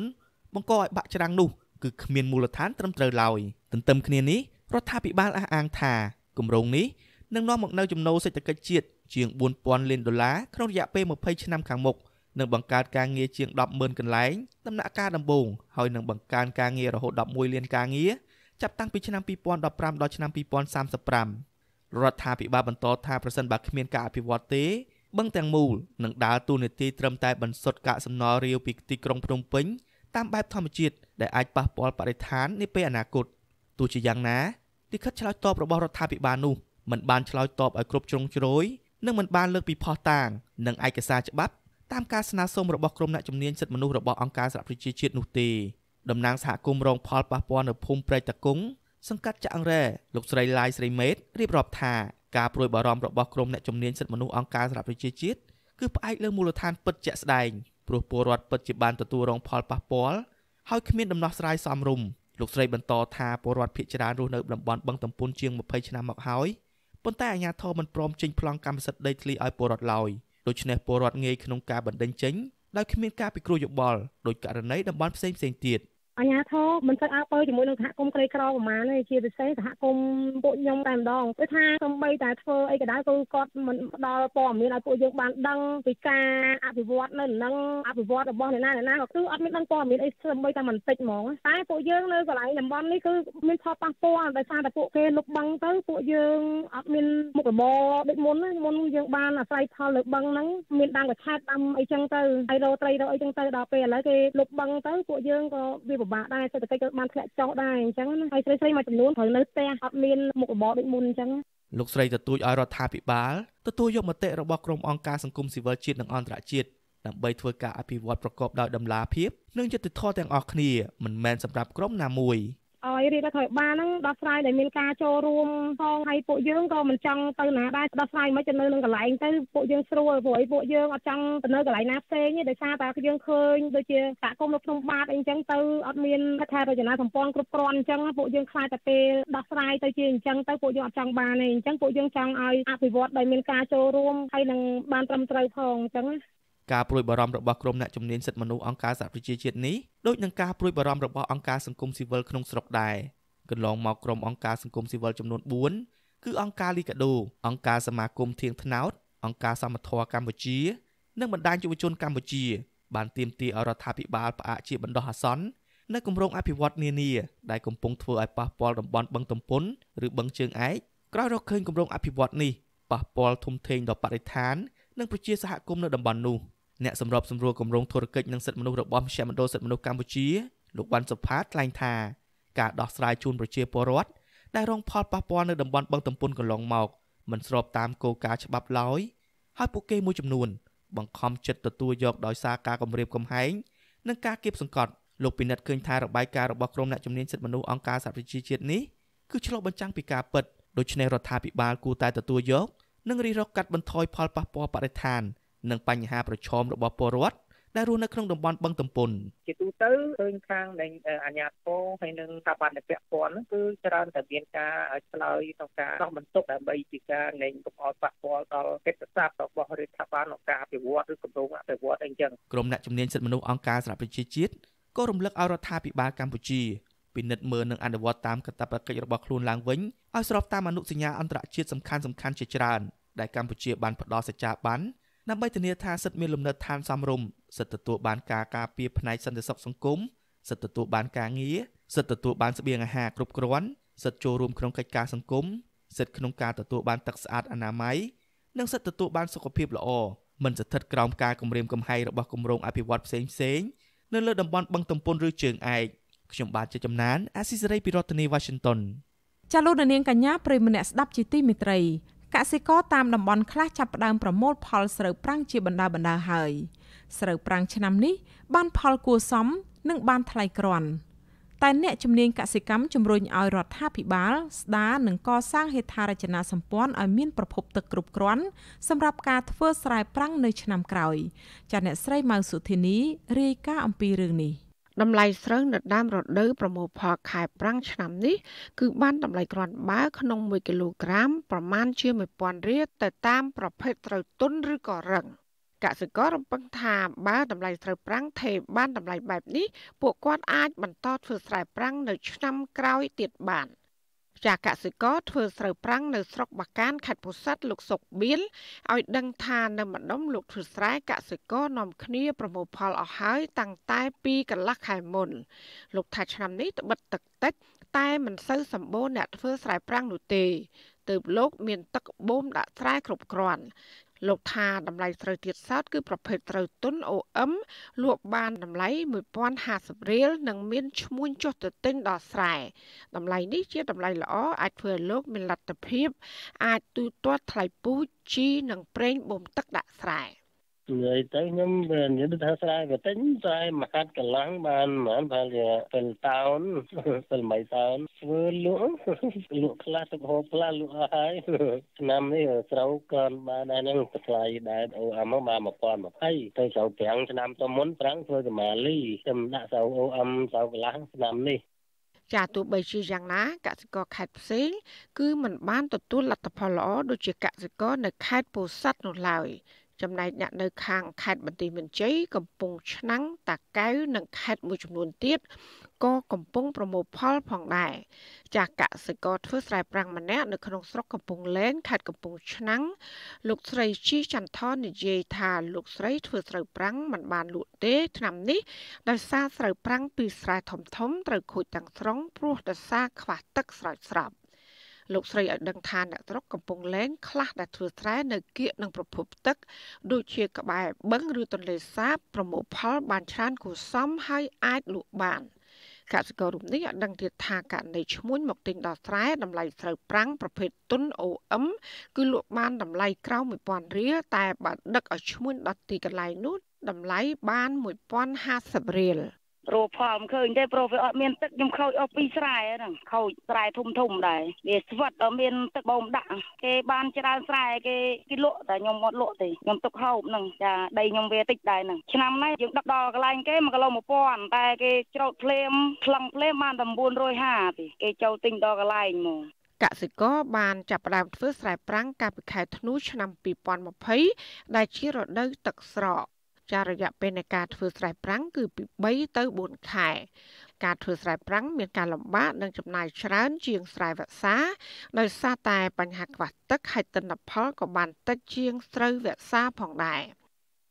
បង្កឲ្យបាក់ច្រាំងនោះគឺគ្មានមូលដ្ឋានត្រឹមត្រូវឡើយទន្ទឹមគ្នានេះរដ្ឋាភិបាលអះអាងថាគម្រោងនេះនឹងនាំមកនូវចំណូលសេដ្ឋកិច្ចជាតិជាង4000លានដុល្លារក្នុងរយៈពេល20ឆ្នាំខាងមុខនឹងបង្កើតការងារជាង100,000កន្លែងដំណាក់កាលដំបូងហើយនឹងបង្កើនការងាររហូត11លានការងារចាប់តាំងពីឆ្នាំ2015ដល់ឆ្នាំ2035រដ្ឋាភិបាលបន្តថាប្រសិនបើគ្មានការអភិវឌ្ឍទេបឹងទាំងមូលនឹងដើរតួនាទីត្រឹមតែបន្សុទ្ធកាកសំណល់រាវពីទីក្រុងភ្នំពេញតាមបែបធម្មជាតិដែលអាចប៉ះពាល់បរិស្ថាននាពេលអនាគតទោះជាយ៉ាងណាលិខិតឆ្លើយតបរបស់រដ្ឋាភិបាលនោះមិនបានឆ្លើយតបឲ្យគ្រប់ជ្រុងជ្រោយនិងមិនបានលើកពីផុសតាងនិងឯកសារច្បាប់តាមការស្នើសុំរបស់ក្រុមអ្នកជំនាញសិទ្ធិមនុស្សរបស់អង្គការសហប្រជាជាតិនោះទេតំណាងសហគមន៍រង ផលប៉ះពាល់នៅភូមិព្រៃតាគង់សង្កាត់ចាក់អង្រែលោកស្រីឡាយស្រីមេតរៀបរាប់ថាការប្រួយបារម្ភរបស់ក្រុមអ្នកជំនាញសិទ្ធិមនុស្សអង្គការសហប្រជាជាតិគឺផ្អែកលើមូលដ្ឋានពិតជាក់ស្ដែងព្រោះពលរដ្ឋពិតជាបានទទួលរងផលប៉ះពាល់ហើយគ្មានដំណោះស្រាយសមរម្យលោកស្រីបន្តថាពលរដ្ឋភៀសច្រើនរស់នៅតំបន់បឹងតំពុនជាង20ឆ្នាំមកហើយប៉ុន្តែអាជ្ញាធរមិនព្រមចេញប្លង់កម្មសិទ្ធិដីធ្លីឲ្យពលរដ្ឋឡើយ។ដូច្នេះពលរដ្ឋងាយក្នុងការបណ្តេញចេញដោយគ្មានការពិគ្រោះយោបល់ដោយករណីតំបន់ផ្សេងៗទៀតអញ្ញាធមមិនទៅអើពើជាមួយនឹងសហគមន៍ក្រីក្រប្រមាណទេជាពិសេសសហគមន៍ពួកខ្ញុំតែម្ដងគឺថាសំបីតែធ្វើអីក៏ដោយគឺគាត់មិនផ្ដល់ព័ត៌មានឲ្យពួកយើងបានដឹងពីការអភិវឌ្ឍនៅនឹងអភិវឌ្ឍរបស់អ្នកណាអ្នកណាក៏គឺអត់មានដឹងព័ត៌មានអីសំបីតែមិនតិចហ្មងតែពួកយើងនៅកន្លែងតំបន់នេះគឺមានផលប៉ះពាល់ដោយសារតែពួកគេលុបបឹងទៅពួកយើងអត់មានមុខរបរដូចមុនមុនយើងបានអាស្រ័យផលលើបឹងហ្នឹងមានដាំកឆែតដាំអីចឹងទៅហើយរោត្រីរោអីចឹងទៅដល់ពេលឥឡូវគេលុបបឹងទៅពួកយើងក៏វាពិបាកដែរសេដ្ឋកិច្ចក៏បានធ្លាក់ចុះដែរអញ្ចឹងណាហើយស្រីស្រីមួយចំនួនត្រូវនៅផ្ទះអត់មានមុខរបរដូចមុនអញ្ចឹងលោកស្រីទទូចឲ្យរដ្ឋាភិបាលទទួលយកមតិរបស់ក្រុមអង្គការសង្គមស៊ីវិលជាតិនិងអន្តរជាតិដើម្បីធ្វើការអភិវឌ្ឍប្រកបដោយដំណាលភាពនិងយុត្តិធម៌ទាំងអស់គ្នាមិនមែនសម្រាប់ក្រុមណាមួយ។ឲ្យរាជរដ្ឋាភិបាលហ្នឹងដោះស្រាយដែលមានការចូលរួមផងហើយពួកយើងក៏មិនចង់ទៅណាដែរដោះស្រាយមិនទៅនៅនឹងកន្លែងទៅពួកយើងស្រួលព្រោះឯពួកយើងអត់ចង់ទៅនៅកន្លែងណាផ្សេងទេដោយសារតែយើងឃើញដូចជាសហគមន៍នៅក្នុងបាតអីចឹងទៅអត់មានហេដ្ឋារចនាសម្ព័ន្ធគ្រប់គ្រាន់អញ្ចឹងពួកយើងខ្លាចតែពេលដោះស្រាយទៅជាអញ្ចឹងទៅពួកយើងអត់ចង់បានទេអញ្ចឹងពួកយើងចង់ឲ្យអភិវឌ្ឍដោយមានការចូលរួមហើយនឹងបានត្រឹមត្រូវផងអញ្ចឹងការព្រួយបារម្ភរបស់ក្រុមអ្នកជំនាញសិទ្ធិមនុស្សអង្គការសហប្រជាជាតិនេះដូចនឹងការព្រួយបារម្ភរបស់អង្គការសង្គមស៊ីវិលក្នុងស្រុកដែរកន្លងមកក្រុមអង្គការសង្គមស៊ីវិលចំនួន4គឺអង្គការលីកាដូ អង្គការសមាគមធៀងថ្នោតអង្គការសមត្ថៈកម្ពុជានិងបណ្ដាញយុវជន កម្ពុជាបានទាមទារឲ្យរដ្ឋាភិបាលផ្អាកជាបណ្ដោះអាសន្ននៅគម្រោងអភិវឌ្ឍនានាដែលកំពុងធ្វើឲ្យប៉ះពាល់តំបន់បឹងទំពុនឬបឹងជើងឯកក្រោយរកឃើញគម្រោងអភិវឌ្ឍនេះប៉ះពាល់ធំធេងដល់បរិស្ថាននិងប្រជាសហគមន៍នៅតំបន់នោះ។អ្នកសម្របសម្រួលគម្រោងធុរកិច្ចនិងសិទ្ធិមនុស្សរបស់មជ្ឈមណ្ឌលសិទ្ធិមនុស្សកម្ពុជាលោកវ៉ាន់សុផាតថ្លែងថា ការដោះស្រាយជូនប្រជាពលរដ្ឋដែលរង ផលប៉ះពាល់នៅតំបន់បឹងទំពុនកន្លងមក មិនស្របតាមគោលការណ៍ច្បាប់ឡើយហើយពួកគេមួយចំនួន បង្ខំចិត្តទទួលយកដោយសារការគំរាមកំហែងនិង ការគៀបសង្កត់លោកពិនិត្យឃើញថារបាយការណ៍របស់ក្រុមអ្នកជំនាញសិទ្ធិមនុស្សអង្គការសហប្រជាជាតិនេះគឺឆ្លុះបញ្ចាំងពីការពិតដូច្នេះរដ្ឋាភិបាលគួរតែទទួលយកនិងរិះរកកាត់បន្ថយផលប៉ះពាល់បរិស្ថាននិងបញ្ហាប្រឈមរបស់ពលរដ្ឋដែលរស់នៅក្នុងតំបន់បឹងទំពុនជាទូទៅឃើញខាងនៃអាជ្ញាធរហើយនិងស្ថាប័នពាក់ព័ន្ធគឺច្រើនតែមានការឆ្លើយក្នុងការដោះបន្ទុកដើម្បីជាការនៃកុំឲ្យប៉ះពាល់ដល់កិច្ចសាស្ត្ររបស់រដ្ឋាភិបាលក្នុងការអភិវឌ្ឍឬគម្រោងអភិវឌ្ឍអីចឹងក្រុមអ្នកជំនាញសិទ្ធិមនុស្សអង្គការសហប្រជាជាតិក៏រំលឹកឲ្យរដ្ឋាភិបាលកម្ពុជាពិនិត្យមើលនិងអនុវត្តតាមកាតព្វកិច្ចរបស់ខ្លួនឡើងវិញឲ្យស្របតាមអនុសញ្ញាអន្តរជាតិសំខាន់ៗជាច្រើនដែលកម្ពុជាបានផ្ដល់សច្ចាប័នដើម្បីធានាថាសិទ្ធិមានលំនៅឋានសមរម្យសិទ្ធិទទួលបានការការពារផ្នែកសន្តិសុខសង្គមសិទ្ធិទទួលបានការងារសិទ្ធិទទួលបានស្បៀងអាហារគ្រប់គ្រាន់សិទ្ធិចូលរួមក្នុងកិច្ចការសង្គមសិទ្ធិក្នុងការទទួលបានទឹកស្អាតអនាម័យនិងសិទ្ធិទទួលបានសុខភាពល្អមិនស្ថិតក្រោមការគំរាមកំហែងរបស់គម្រោងអភិវឌ្ឍផ្សេងផ្សេងនៅលើតំបន់បឹងទំពុនឬជើងឯកខ្ញុំបាទជាចំណានអាស៊ីសេរីពីរដ្ឋធានី Washington ចាលោកនាងកញ្ញាប្រិមម្នាក់ស្ដាប់ជាទីមេត្រីកសិករតាមតំបន់ខ្លះចាប់ផ្ដើមប្រមូលផលស្រូវប្រាំងជាបណ្ដើបណ្ដើហើយ ស្រូវប្រាំងឆ្នាំនេះបានផលគួរសមនិងបានថ្លៃក្រាន់ តែអ្នកជំនាញកសិកម្មជំរុញឲ្យរដ្ឋាភិបាលស្ដារនិងកសាងហេដ្ឋារចនាសម្ព័ន្ធឲ្យមានប្រភពទឹកគ្រប់គ្រាន់សម្រាប់ការធ្វើស្រែប្រាំងនៅឆ្នាំក្រោយចាអ្នកស្រីម៉ៅសុធានីរាយការណ៍អំពីរឿងនេះ។តម្លៃស្រូវនៅដើមរដូវប្រមូលផលខែប្រាំងឆ្នាំនេះគឺបានតម្លៃគ្រាន់បើក្នុង1គីឡូក្រាមប្រមាណជា1000រៀលទៅតាមប្រភេទស្រូវទុនឬក៏រឹងកសិកររំពឹងថាបើតម្លៃស្រូវប្រាំងថេរបានតម្លៃបែបនេះពួកគាត់អាច បន្តធ្វើស្រែប្រាំងនៅឆ្នាំក្រោយទៀតបាន។ចាកសិករធ្វើស្រូវប្រាំងនៅស្រុកបាកានខេត្តពោធិ៍សាត់លោកសុកបៀនឲ្យដឹងថានៅម្ដុំលោកធ្វើស្រែកសិករនាំគ្នាប្រមូលផលអស់ហើយតាំងតែពីកន្លះខែមុន លោកថាឆ្នាំនេះត្បិតទឹកតិចតែមិនសូវសម្បូរអ្នកធ្វើស្រែប្រាំងនោះទេទើបលោកមានទឹកបូមដាក់ស្រែគ្រប់គ្រាន់លោកថាតម្លៃស្រូវទៀតសោតគឺប្រភេទស្រូវទុន OM លក់បានតម្លៃ1050រៀលនិងមានឈ្មួញចុះទៅទិញដល់ស្រែតម្លៃនេះជាតម្លៃល្អ អាចធ្វើឲ្យលោក មានលទ្ធភាព អាចទូទាត់ថ្លៃពូជជីនិងប្រេងបូមទឹកដាក់ស្រែ។និយាយទៅខ្ញុំនិយាយថាស្រែកតិញស្រែមហាត់កន្លងបានបានប្រហែលជា7តោន7តោនធ្វើលក់លក់ខ្លះទឹកហូបខ្លះលក់អស់ហើយឆ្នាំនេះស្រូវកើនបានដែរនឹងថ្លៃដែរអូអាមកបាន1020ទៅស្រូវ5ឆ្នាំទៅមុនប្រាំងធ្វើសមាលីខ្ញុំដាក់ស្រូវអូអាមស្រូវកន្លងឆ្នាំនេះ ចាទោះបីជាយ៉ាងណាកសិករខេត្តផ្សេងគឺមិនបានទទួលលទ្ធផលល្អដូចជាកសិករនៅខេត្តពោធិ៍សាត់នោះឡើយ។ចំណែកអ្នកនៅ ខាងខេត្តបន្ទាយមានជ័យកំពុងឆ្នាំងតាកែវនិងខេត្តមួយចំនួនទៀតក៏កំពុងប្រមូលផលផងដែរចាស់កសិករធ្វើស្រែប្រាំងម្នាក់នៅក្នុងស្រុកកំពង់លែងខេត្តកំពង់ឆ្នាំងលោកស្រីជីចន្ទថននិយាយថាលោកស្រីធ្វើស្រូវប្រាំងមិនបានលក់ទេឆ្នាំនេះដោយសារស្រូវប្រាំងពីស្រែធំធំត្រូវខូចទាំងស្រុងព្រោះដោយសារខ្វះទឹកស្រោចស្រពលោកស្រីឲ្យដឹងថាអ្នកស្រុកកំពង់លែងខ្លះដែលធ្វើស្រែនៅគៀកនឹងប្រភពទឹកដូចជាក្បែរបឹងឬទន្លេសាបប្រមូលផលបានច្រើនគួរសមហើយអាចលក់បានកសិកររូបនេះអដឹងទៀតថាករណីឈ្មួញមកទិញដល់ស្រែតម្លៃស្រូវប្រាំងប្រភេទទុន OM គឺលក់បានតម្លៃក្រៅ1000រៀលតែបើដឹកឲ្យឈ្មួញដល់ទីកន្លែងនោះតម្លៃបាន1050រៀលរោផលមិនឃើញទេព្រោះវាអត់មានទឹកខ្ញុំខូចអស់ពីស្រែហ្នឹងខូចស្រែធំធំដែរវាស្វិតអត់មានទឹកបូមដាក់គេ បានច្រើនស្រែគេគេលក់តែខ្ញុំអត់លក់ទេខ្ញុំទុកហូបហ្នឹងចាដីខ្ញុំវាតិចដែរហ្នឹងឆ្នាំនេះយើងដឹកដល់កន្លែងគេ1គីឡូ1000តែគេច្រូតភ្លាមខ្លឹងភ្លាមបាន950ទេគេចូលទិញដល់កន្លែងមកកសិករបានចាប់ផ្ដើមធ្វើស្រែប្រាំងកាលពីខែធ្នូឆ្នាំ2020ដែលជារដូវទឹកស្រកចារយៈពេលនៃការធ្វើស្រែប្រាំងគឺពី3ទៅ4ខែការធ្វើស្រែប្រាំងមានការលំបាកនិងចំណាយច្រើនជាងស្រែវស្សាដោយសារតែបញ្ហាខ្វះទឹក ហើយទិន្នផលក៏បានតិចជាងស្រូវវស្សាផងដែរ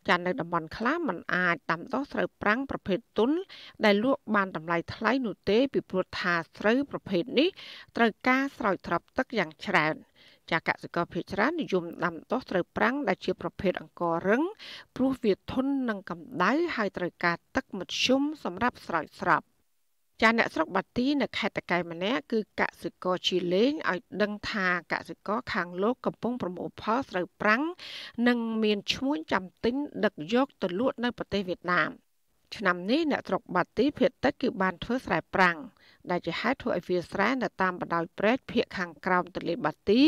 ។ចានៅតំបន់ខ្លះมันអាចដាំដុះស្រូវប្រាំងប្រភេទទុនដែលលក់បានតម្លៃថ្លៃនោះទេពីព្រោះថាស្រូវប្រភេទនេះត្រូវការស្រោចត្រប់ទឹកយ៉ាងច្រើន។ចាកសិករភាគច្រើននិយមដាំដុះត្រូវប្រាំងដែលជាប្រភេទអង្គររឹងព្រោះវាធន់នឹងកម្ដៅហើយត្រូវការទឹកមធ្យមសម្រាប់ស្រោចស្រពចាអ្នកស្រុកបាទីនៅខេត្តតកែម្នាក់គឺកសិករជាលេងឲ្យដឹងថាកសិករខាងលោកកំពុងប្រមូលផលស្រូវប្រាំងនិងមានឈ្មួញចាំទិញដឹកយកទៅលក់នៅប្រទេសវៀតណាមឆ្នាំនេះអ្នកស្រុកបាទីភាគតិចគឺបានធ្វើស្រែប្រាំង។ដែលជាហេតុធ្វើឲ្យវាលស្រែនៅតាមបណ្ដោយព្រែកភៀកខាងក្រោមទន្លេបាទី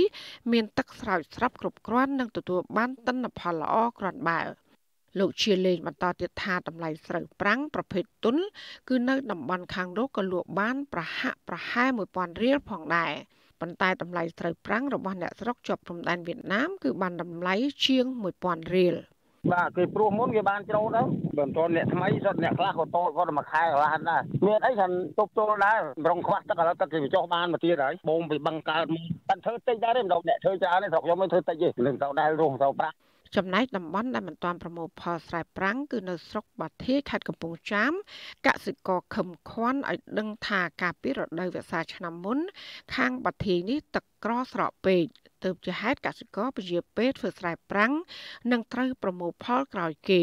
មានទឹកស្រោចស្រពគ្រប់គ្រាន់និងទទួល បានទិន្នផលល្អគ្រាន់បើ លោកជាលេងបន្តទៀតថាតម្លៃស្រូវប្រាំងប្រភេទទុនគឺនៅតំបន់ខាងនោះក៏លក់បាន ប្រហាក់ប្រហែល1000រៀលផងដែរប៉ុន្តែតម្លៃស្រូវប្រាំងរបស់អ្នកស្រុកជាប់ព្រំដែនវៀតណាម គឺបានតម្លៃជាង1000រៀល។បាទគេព្រោះមុនគេបានច្រូតទៅបើមិនទាន់អ្នកថ្មីសតអ្នកខ្លះក៏តលគាត់មួយខែកន្លះដែរមានអីខាងទប់ទល់ដែររងខ្វះទឹកឥឡូវទឹកគេបញ្ចុះបានមកទៀតហើយបូមពីបឹងកើតមកតែធ្វើតិចដែរទេម្ដងអ្នកធ្វើច្រើនទេស្រុកខ្ញុំមិនធ្វើតិចទេនឹងទៅដែររស់ទៅប្រាក់ចំណែកតំបន់ដែលមិនទាន់ប្រមូលផលស្រែប្រាំងគឺនៅស្រុកបាធាយខេត្តកំពង់ចាមកសិករខឹមខន់ឲ្យដឹងថាការពីរដូវវស្សាឆ្នាំមុន ខាងបាធាយនេះទឹកក្រស្រកពេកទើបជាហេតុកសិករពជាពេលធ្វើស្រែប្រាំងនិងត្រូវប្រមូលផលក្រោយគេ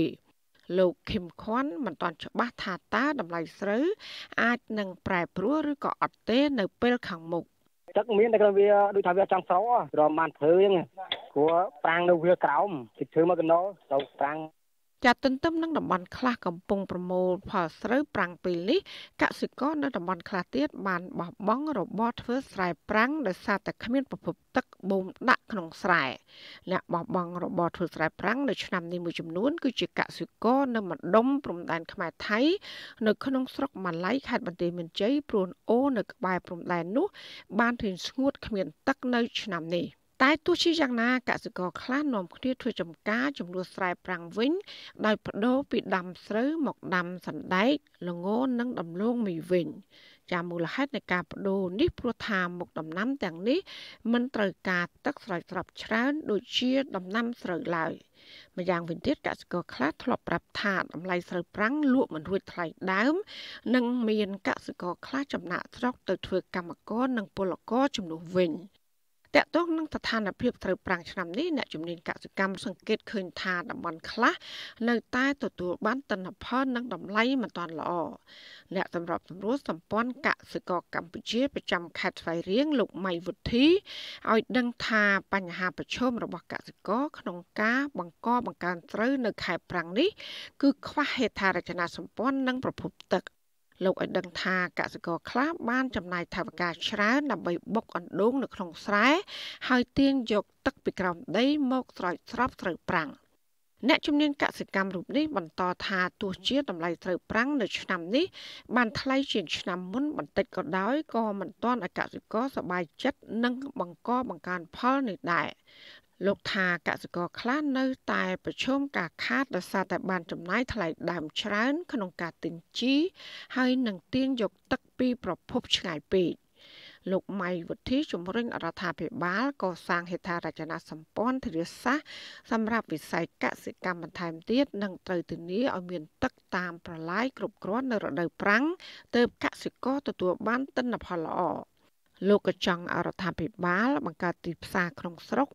លោកខឹមខន់មិនទាន់ច្បាស់ថាតើតម្លៃស្រូវអាចនឹងប្រែប្រួលឬក៏អត់ទេ នៅពេលខាងមុខទឹកមានតែគ្រាន់វាដូចថាវាចង់ស្រោប្រហែលធ្វើហ្នឹងព្រោះប្រាំងនៅវាក្រោមគេធ្វើមកកណ្ដោទៅប្រាំងចាត់ទន្ទឹមនឹងតំបន់ខ្លះកំពុងប្រមូលផលស្រូវប្រាំងពេលនេះកសិករនៅតំបន់ខ្លះទៀតបានបោះបង់របរធ្វើស្រែប្រាំងដោយសារតែគ្មានប្រភពទឹកបូមដាក់ក្នុងស្រែអ្នកបោះបង់របរធ្វើស្រែប្រាំងនៅឆ្នាំនេះមួយចំនួនគឺជាកសិករនៅម្ដុំព្រំដែនខ្មែរថៃ នៅក្នុងស្រុកម៉ាឡៃខេត្តបន្ទាយមានជ័យព្រួនអូនៅក្បែរព្រំដែននោះ បានរៀងស្ងួតគ្មានទឹកនៅ ឆ្នាំនេះ។តែទោះជាយ៉ាងណាកសិករខ្លះនាំគ្នាធ្វើចំការចំនួនស្រែប្រាំងវិញដោយបដូរពីដាំស្រូវមកដាំសណ្តែកល្ងនិងដំឡូងមីវិញចាំមូលហេតុនៃការបដូរនេះព្រោះថាមុខដំណាំទាំងនេះមិនត្រូវការទឹកស្រោចស្រពច្រើនដូចជាដំណាំស្រូវឡើយម្យ៉ាងវិញទៀតកសិករខ្លះធ្លាប់ប្រាប់ថាតម្លៃស្រូវប្រាំងលក់មិនរួចថ្លៃដើម និងមានកសិករខ្លះចំណាក់ស្រុកទៅធ្វើកម្មករនិងពលករជំនួសវិញតកតងនឹងស្ថានភាពត្រូវប្រាំងឆ្នាំនេះអ្នកជំនាញកសិកម្មសង្កេតឃើញថាតំបន់ខ្លះនៅតែទទួលបានទិន្នផលនិងតម្លៃមិនទាន់ល្អអ្នកសម្របសម្រួលសម្ព័ន្ធកសិករកម្ពុជាប្រចាំខេត្តស្វាយរៀងលោកម៉ៃវុទ្ធីឲ្យដឹងថាបញ្ហាប្រឈមរបស់កសិករក្នុងការបង្កបង្កើនត្រូវនៅខែប្រាំងនេះ គឺខ្វះហេដ្ឋារចនាសម្ព័ន្ធនិងប្រភពទឹកលោកឲ្យដឹងថាកសិករខ្លះបានចំណាយថវិកាច្រើនដើម្បីបុកអណ្ដូង នៅក្នុងស្រែហើយទាញយក ទឹក ពីក្រោមដីមក ស្រោចស្រពត្រូវប្រាំងអ្នកជំនាញកសិកម្មរូបនេះបន្ត ថាទោះជាតម្លៃត្រូវប្រាំងនៅ ឆ្នាំនេះបានថ្លៃជាងឆ្នាំមុនបន្តិចក៏ដោយក៏មិនទាន់ឲ្យកសិករសប្បាយចិត្តនិងបង្កបង្កើនផលនេះដែរលោកថាកសិករខ្លះនៅតែប្រឈមការខាតដោយសារតែបានចំណាយថ្លៃដើមច្រើនក្នុងការទិញជីហើយនឹងទាញយកទឹកពីប្រភពឆ្ងាយពេកលោកម៉ៃវុធីជំរិញរដ្ឋាភិបាលកសាងហេដ្ឋារចនាសម្ព័ន្ធធារាសាស្ត្រសម្រាប់វិស័យកសិកម្មបន្ថែមទៀតនិងត្រូវធានាឲ្យមានទឹកតាមប្រឡាយគ្រប់គ្រាន់នៅរដូវប្រាំងទើបកសិករទទួលបានទិន្នផលល្អលោកកចង់អរដ្ឋាភិបាលបង្កើតទីផ្សារក្នុងស្រុក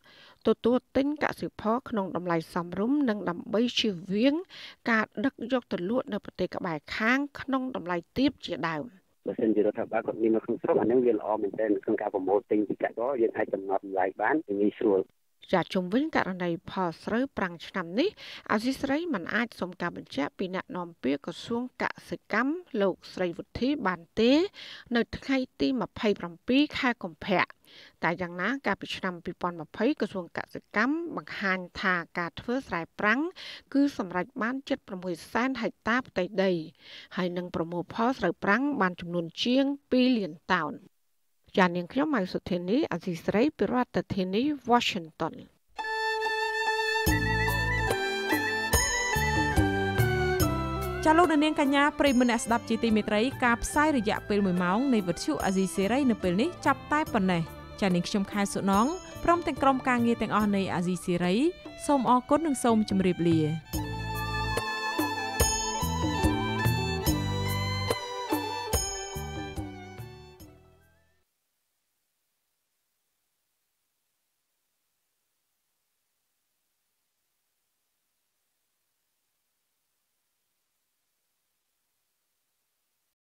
ទទួលទិញកសិផលក្នុងតម្លៃសមរម្យនិងដើម្បីជៀសវាងការដឹកយកទៅលក់នៅប្រទេសក្បែរខាងក្នុងតម្លៃទាបជាដើម។បើសិនជារដ្ឋាភិបាលគាត់មាននៅក្នុងស្រុកអានឹងវាល្អមែនទែនក្នុងការប្រមូលទិញពីកសិករយើងអាចកំណត់តម្លៃបានងាយស្រួលចាជុំវិញករណីផលស្រូវប្រាំងឆ្នាំនេះអសីស្រីមិនអាចសុំការបញ្ជាក់ពីអ្នកនាំពាក្យក្រសួងកសិកម្មលោកស្រីវុធី បានទេ នៅថ្ងៃទី27ខែកុម្ភៈតែយ៉ាងណាកាលពីឆ្នាំ2020ក្រសួងកសិកម្មបង្ហាញថាការធ្វើស្រែប្រាំងគឺសម្រេចបាន76សែនហិកតាផ្ទៃដី ហើយនឹងប្រមូលផលស្រូវប្រាំងបានចំនួនជាង2លានតោនចានាងខ្ញុំម៉ៅសុធានីអសីស្រីពីរដ្ឋធានី Washington ចាលោកនាងកញ្ញាប្រិមនៈស្ដាប់ជាទីមេត្រីការផ្សាយរយៈពេល1ម៉ោងនៃវិទ្យុអេស៊ីសេរីនៅពេលនេះចាប់តែប៉ុណ្ណេះចានាងខ្ញុំខែសុណងព្រមទាំងក្រុមការងារទាំងអស់នៃអេស៊ីសេរីសូមអរគុណនិងសូមជម្រាបលា